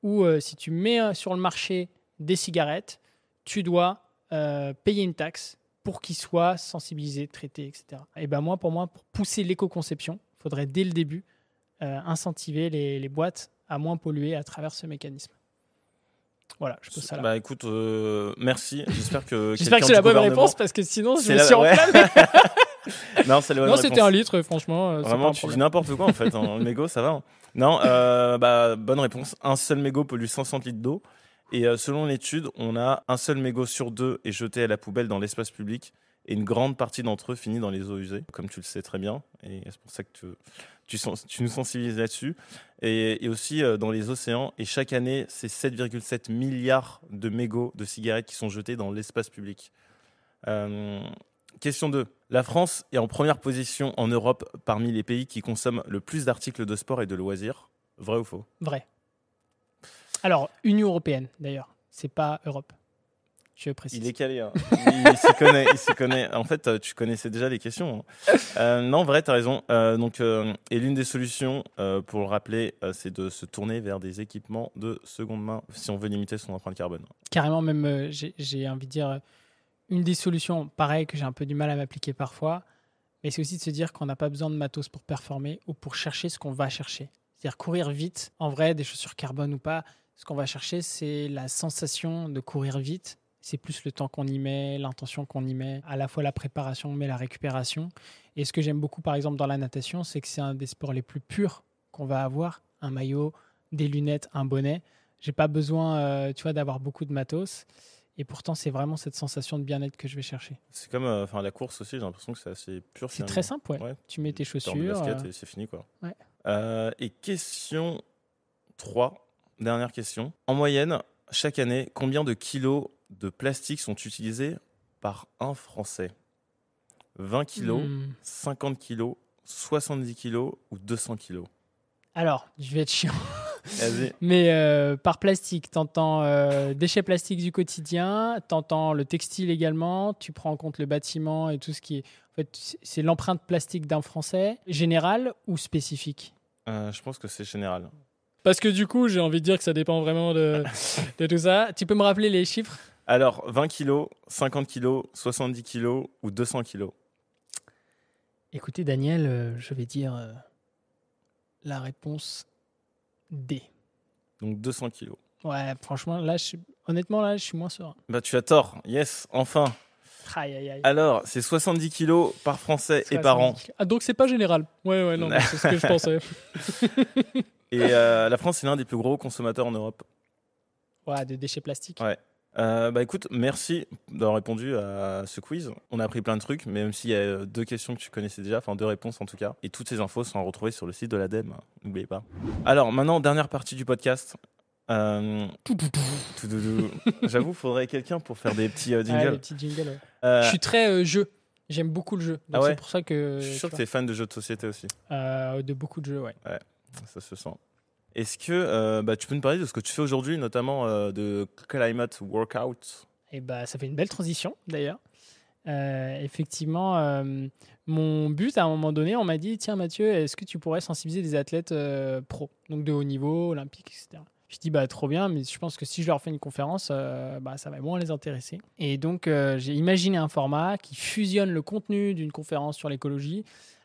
où euh, si tu mets euh, sur le marché des cigarettes, tu dois payer une taxe pour qu'ils soient sensibilisés, traités, etc. Et ben moi, pour moi, pour pousser l'éco-conception, il faudrait dès le début incentiver les boîtes à moins polluer à travers ce mécanisme. Voilà, je pose ça Bah écoute, euh, merci. J'espère que. J'espère que c'est la bonne réponse parce que sinon je me suis en non, c'est Non, c'était un litre, franchement. Euh, Vraiment, tu dis n'importe quoi en fait. Hein. Le mégot, ça va. Hein. Non, euh, bah, bonne réponse. Un seul mégot pollue 500 litres d'eau. Et selon l'étude, on a un seul mégot sur deux est jeté à la poubelle dans l'espace public. Et une grande partie d'entre eux finit dans les eaux usées, comme tu le sais très bien. Et c'est pour ça que tu, nous sensibilises là-dessus. Et, aussi euh, dans les océans. Et chaque année, c'est 7,7 milliards de mégots de cigarettes qui sont jetés dans l'espace public. Euh, question 2. La France est en première position en Europe parmi les pays qui consomment le plus d'articles de sport et de loisirs. Vrai ou faux Vrai. Alors, Union européenne, d'ailleurs. C'est pas Europe. Il est calé. Hein. Il, il connaît, En fait, euh, tu connaissais déjà les questions. Non, hein. en euh, non, vrai, tu as raison. Euh, donc, et l'une des solutions, pour le rappeler, c'est de se tourner vers des équipements de seconde main si on veut limiter son empreinte carbone. Carrément, même, j'ai envie de dire, une des solutions, pareil, que j'ai un peu du mal à m'appliquer parfois, mais c'est aussi de se dire qu'on n'a pas besoin de matos pour performer ou pour chercher ce qu'on va chercher. C'est-à-dire courir vite, en vrai, des chaussures carbone ou pas, ce qu'on va chercher, c'est la sensation de courir vite c'est plus le temps qu'on y met, l'intention qu'on y met, à la fois la préparation mais la récupération. Et ce que j'aime beaucoup par exemple dans la natation, c'est que c'est un des sports les plus purs qu'on va avoir, un maillot, des lunettes, un bonnet. J'ai pas besoin, euh, tu vois, d'avoir beaucoup de matos. Et pourtant, c'est vraiment cette sensation de bien-être que je vais chercher. C'est comme euh, enfin, la course aussi, j'ai l'impression que c'est assez pur. C'est très simple, ouais. Tu mets tes chaussures. Euh. et c'est fini, quoi. Ouais. et question 3, dernière question. En moyenne, chaque année, combien de kilos de plastique sont utilisés par un Français 20 kilos, 50 hmm. kilos, 70 kilos ou 200 kilos Alors, je vais être chiant. Mais euh, par plastique, t'entends entends euh, déchets plastiques du quotidien, t'entends le textile également, tu prends en compte le bâtiment et tout ce qui est. En fait, c'est l'empreinte plastique d'un Français, général ou spécifique euh, Je pense que c'est général. Parce que du coup, j'ai envie de dire que ça dépend vraiment de, de tout ça. Tu peux me rappeler les chiffres Alors, 20 kilos, 50 kilos, 70 kilos ou 200 kilos Écoutez, Daniel, euh, je vais dire euh, la réponse D. Donc 200 kilos. Ouais, franchement, là, je honnêtement, là, je suis moins serein. Bah, tu as tort. Yes, enfin. Aïe, aïe, aïe. Alors, c'est 70 kilos par Français et par an. Ah, donc c'est pas général. Ouais, ouais, non, c'est ce que je pensais. Et euh, la France est l'un des plus gros consommateurs en Europe. Ouais, de déchets plastiques. Ouais. Euh, bah écoute, merci d'avoir répondu à ce quiz. On a appris plein de trucs, mais même s'il y a euh, deux questions que tu connaissais déjà, enfin deux réponses en tout cas. Et toutes ces infos sont à retrouver sur le site de l'ADEME, n'oubliez pas. Alors maintenant, dernière partie du podcast. Euh... J'avoue, faudrait quelqu'un pour faire des petits jingles. Ouais, petits jingles Je suis très jeu. J'aime beaucoup le jeu. Ah c'est pour ça que. Je suis sûr que tu es fan de jeux de société aussi. de beaucoup de jeux, ouais. ouais. Ça se sent. Est-ce que euh, bah, tu peux nous parler de ce que tu fais aujourd'hui, notamment euh, de Climate Workout Et eh bah, Ça fait une belle transition d'ailleurs. Euh, effectivement, mon but à un moment donné, on m'a dit Tiens Mathieu, est-ce que tu pourrais sensibiliser des athlètes pro, donc de haut niveau, olympiques, etc. Je dis bah trop bien, mais je pense que si je leur fais une conférence, bah, ça va moins les intéresser. Et donc j'ai imaginé un format qui fusionne le contenu d'une conférence sur l'écologie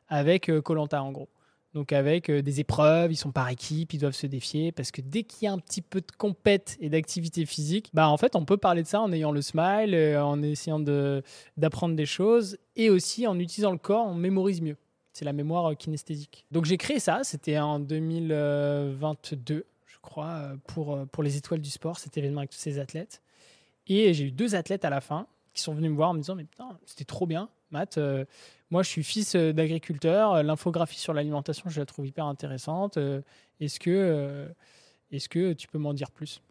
avec Colanta en gros. Donc avec euh, des épreuves, ils sont par équipe, ils doivent se défier parce que dès qu'il y a un petit peu de compète et d'activité physique, bah en fait on peut parler de ça en ayant le smile, euh, en essayant d'apprendre des choses et aussi en utilisant le corps, on mémorise mieux. C'est la mémoire euh, kinesthésique. Donc j'ai créé ça, c'était en 2022 je crois pour, pour les étoiles du sport, cet événement avec tous ces athlètes. Et j'ai eu deux athlètes à la fin qui sont venus me voir en me disant mais putain c'était trop bien Matt. Euh, moi, je suis fils euh, d'agriculteur. Euh, l'infographie sur l'alimentation, je la trouve hyper intéressante. Est-ce que, est-ce que tu peux m'en dire plus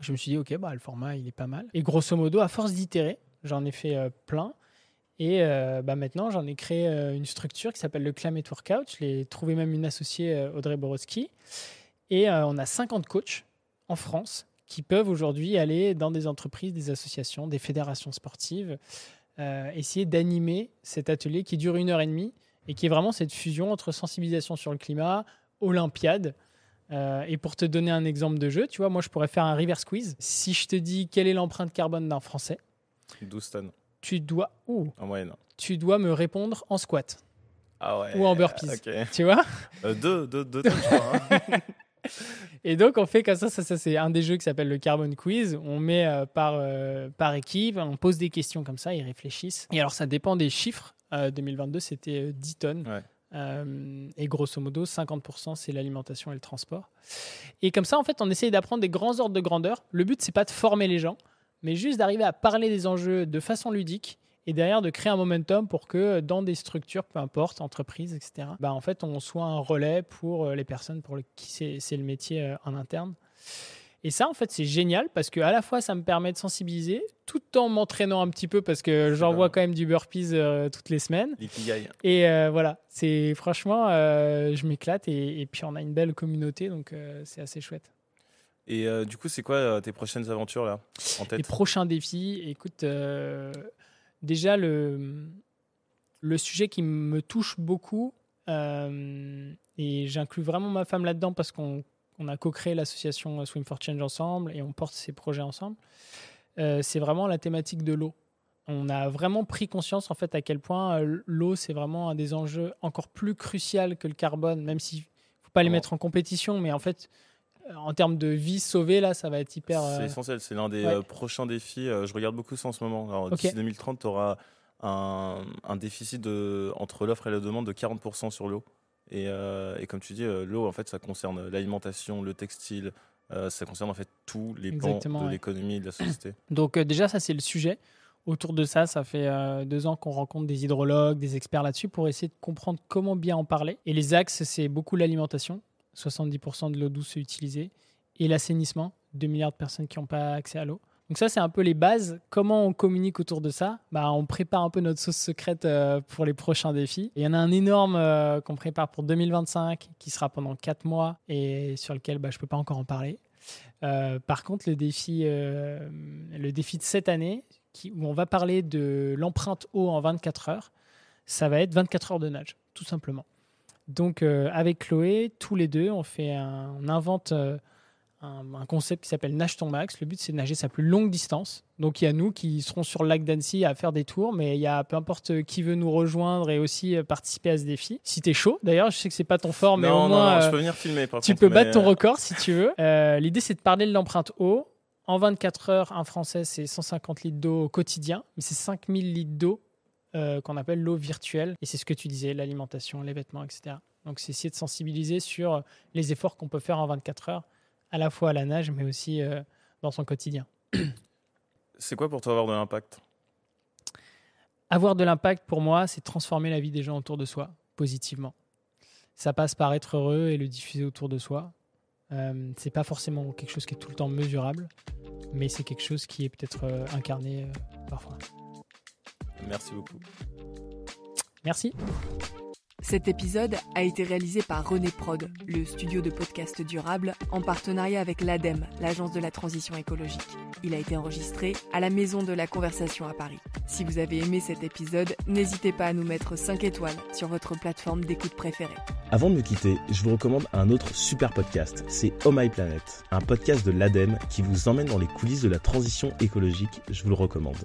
Je me suis dit, ok, bah, le format, il est pas mal. Et grosso modo, à force d'itérer, j'en ai fait plein. Et bah maintenant, j'en ai créé une structure qui s'appelle le Climate Workout. Je l'ai trouvé même une associée, Audrey Borowski. Et on a 50 coachs en France qui peuvent aujourd'hui aller dans des entreprises, des associations, des fédérations sportives euh, essayer d'animer cet atelier qui dure une heure et demie et qui est vraiment cette fusion entre sensibilisation sur le climat, Olympiade. Euh, et pour te donner un exemple de jeu, tu vois, moi je pourrais faire un reverse quiz. Si je te dis quelle est l'empreinte carbone d'un Français 12 tonnes. Tu dois. ou oh, en Tu dois me répondre en squat. Ah ou en burpees. Tu vois euh, deux, deux, deux hein. Et donc, on fait comme ça. Ça, c'est un des jeux qui s'appelle le Carbon Quiz. On met euh, par, euh, par équipe, on pose des questions comme ça, ils réfléchissent. Et alors, ça dépend des chiffres. 2022, euh, c'était 10 tonnes. et grosso modo, 50% c'est l'alimentation et le transport. Et comme ça, en fait, on essaye d'apprendre des grands ordres de grandeur. Le but, c'est pas de former les gens, mais juste d'arriver à parler des enjeux de façon ludique et derrière de créer un momentum pour que euh, dans des structures, peu importe, entreprises, etc., bah, en fait, on soit un relais pour euh, les personnes pour qui c'est le métier euh, en interne. Et ça, en fait, c'est génial parce que à la fois, ça me permet de sensibiliser tout en m'entraînant un petit peu parce que j'envoie quand même du burpees toutes les semaines. Et voilà, c'est franchement, je m'éclate et, puis on a une belle communauté, donc c'est assez chouette. Et du coup, c'est quoi tes prochaines aventures là en Les prochains défis, écoute déjà, le, le sujet qui me touche beaucoup, euh, et j'inclus vraiment ma femme là-dedans parce qu'on on a co-créé l'association Swim for Change ensemble et on porte ces projets ensemble, euh, c'est vraiment la thématique de l'eau. On a vraiment pris conscience en fait à quel point euh, l'eau c'est vraiment un des enjeux encore plus crucial que le carbone, même si faut pas les mettre en compétition, mais en fait en termes de vie sauvée, là, ça va être hyper. C'est euh, essentiel, c'est l'un des euh, prochains défis. Euh, je regarde beaucoup ça en ce moment. d'ici 2030, tu auras un, déficit de, entre l'offre et la demande de 40% sur l'eau. Et, comme tu dis, l'eau, en fait, ça concerne l'alimentation, le textile, ça concerne en fait tous les pans de l'économie et de la société. Donc déjà, ça, c'est le sujet. Autour de ça, ça fait deux ans qu'on rencontre des hydrologues, des experts là-dessus pour essayer de comprendre comment bien en parler. Et les axes, c'est beaucoup l'alimentation, 70% de l'eau douce utilisée, et l'assainissement, 2 milliards de personnes qui n'ont pas accès à l'eau. Donc ça, c'est un peu les bases. Comment on communique autour de ça bah, On prépare un peu notre sauce secrète euh, pour les prochains défis. Il y en a un énorme euh, qu'on prépare pour 2025, qui sera pendant 4 mois et sur lequel bah, je ne peux pas encore en parler. Euh, par contre, le défi, le défi de cette année, où on va parler de l'empreinte eau en 24 heures, ça va être 24 heures de nage, tout simplement. Donc euh, avec Chloé, tous les deux, on fait un, on invente euh, un, concept qui s'appelle nage ton max. Le but c'est de nager sa plus longue distance. Donc il y a nous qui serons sur le lac d'Annecy à faire des tours, mais il y a peu importe qui veut nous rejoindre et aussi euh, participer à ce défi. Si tu es chaud, d'ailleurs, je sais que c'est pas ton fort, mais non, je peux venir filmer. tu peux battre ton record si tu veux. L'idée c'est de parler de l'empreinte eau. En 24 heures, un Français, c'est 150 litres d'eau au quotidien, mais c'est 5000 litres d'eau euh, qu'on appelle l'eau virtuelle. Et c'est ce que tu disais, l'alimentation, les vêtements, etc. Donc c'est essayer de sensibiliser sur les efforts qu'on peut faire en 24 heures, à la fois à la nage, mais aussi euh, dans son quotidien. C'est quoi pour toi avoir de l'impact Avoir de l'impact pour moi, c'est transformer la vie des gens autour de soi positivement. Ça passe par être heureux et le diffuser autour de soi. Euh, c'est pas forcément quelque chose qui est tout le temps mesurable, mais c'est quelque chose qui est peut-être euh, incarné parfois. Merci beaucoup. Merci. Cet épisode a été réalisé par René Prod, le studio de podcast durable, en partenariat avec l'ADEME, l'Agence de la transition écologique. Il a été enregistré à la Maison de la Conversation à Paris. Si vous avez aimé cet épisode, n'hésitez pas à nous mettre 5 étoiles sur votre plateforme d'écoute préférée. Avant de nous quitter, je vous recommande un autre super podcast, c'est Oh My Planet, un podcast de l'ADEME qui vous emmène dans les coulisses de la transition écologique, je vous le recommande.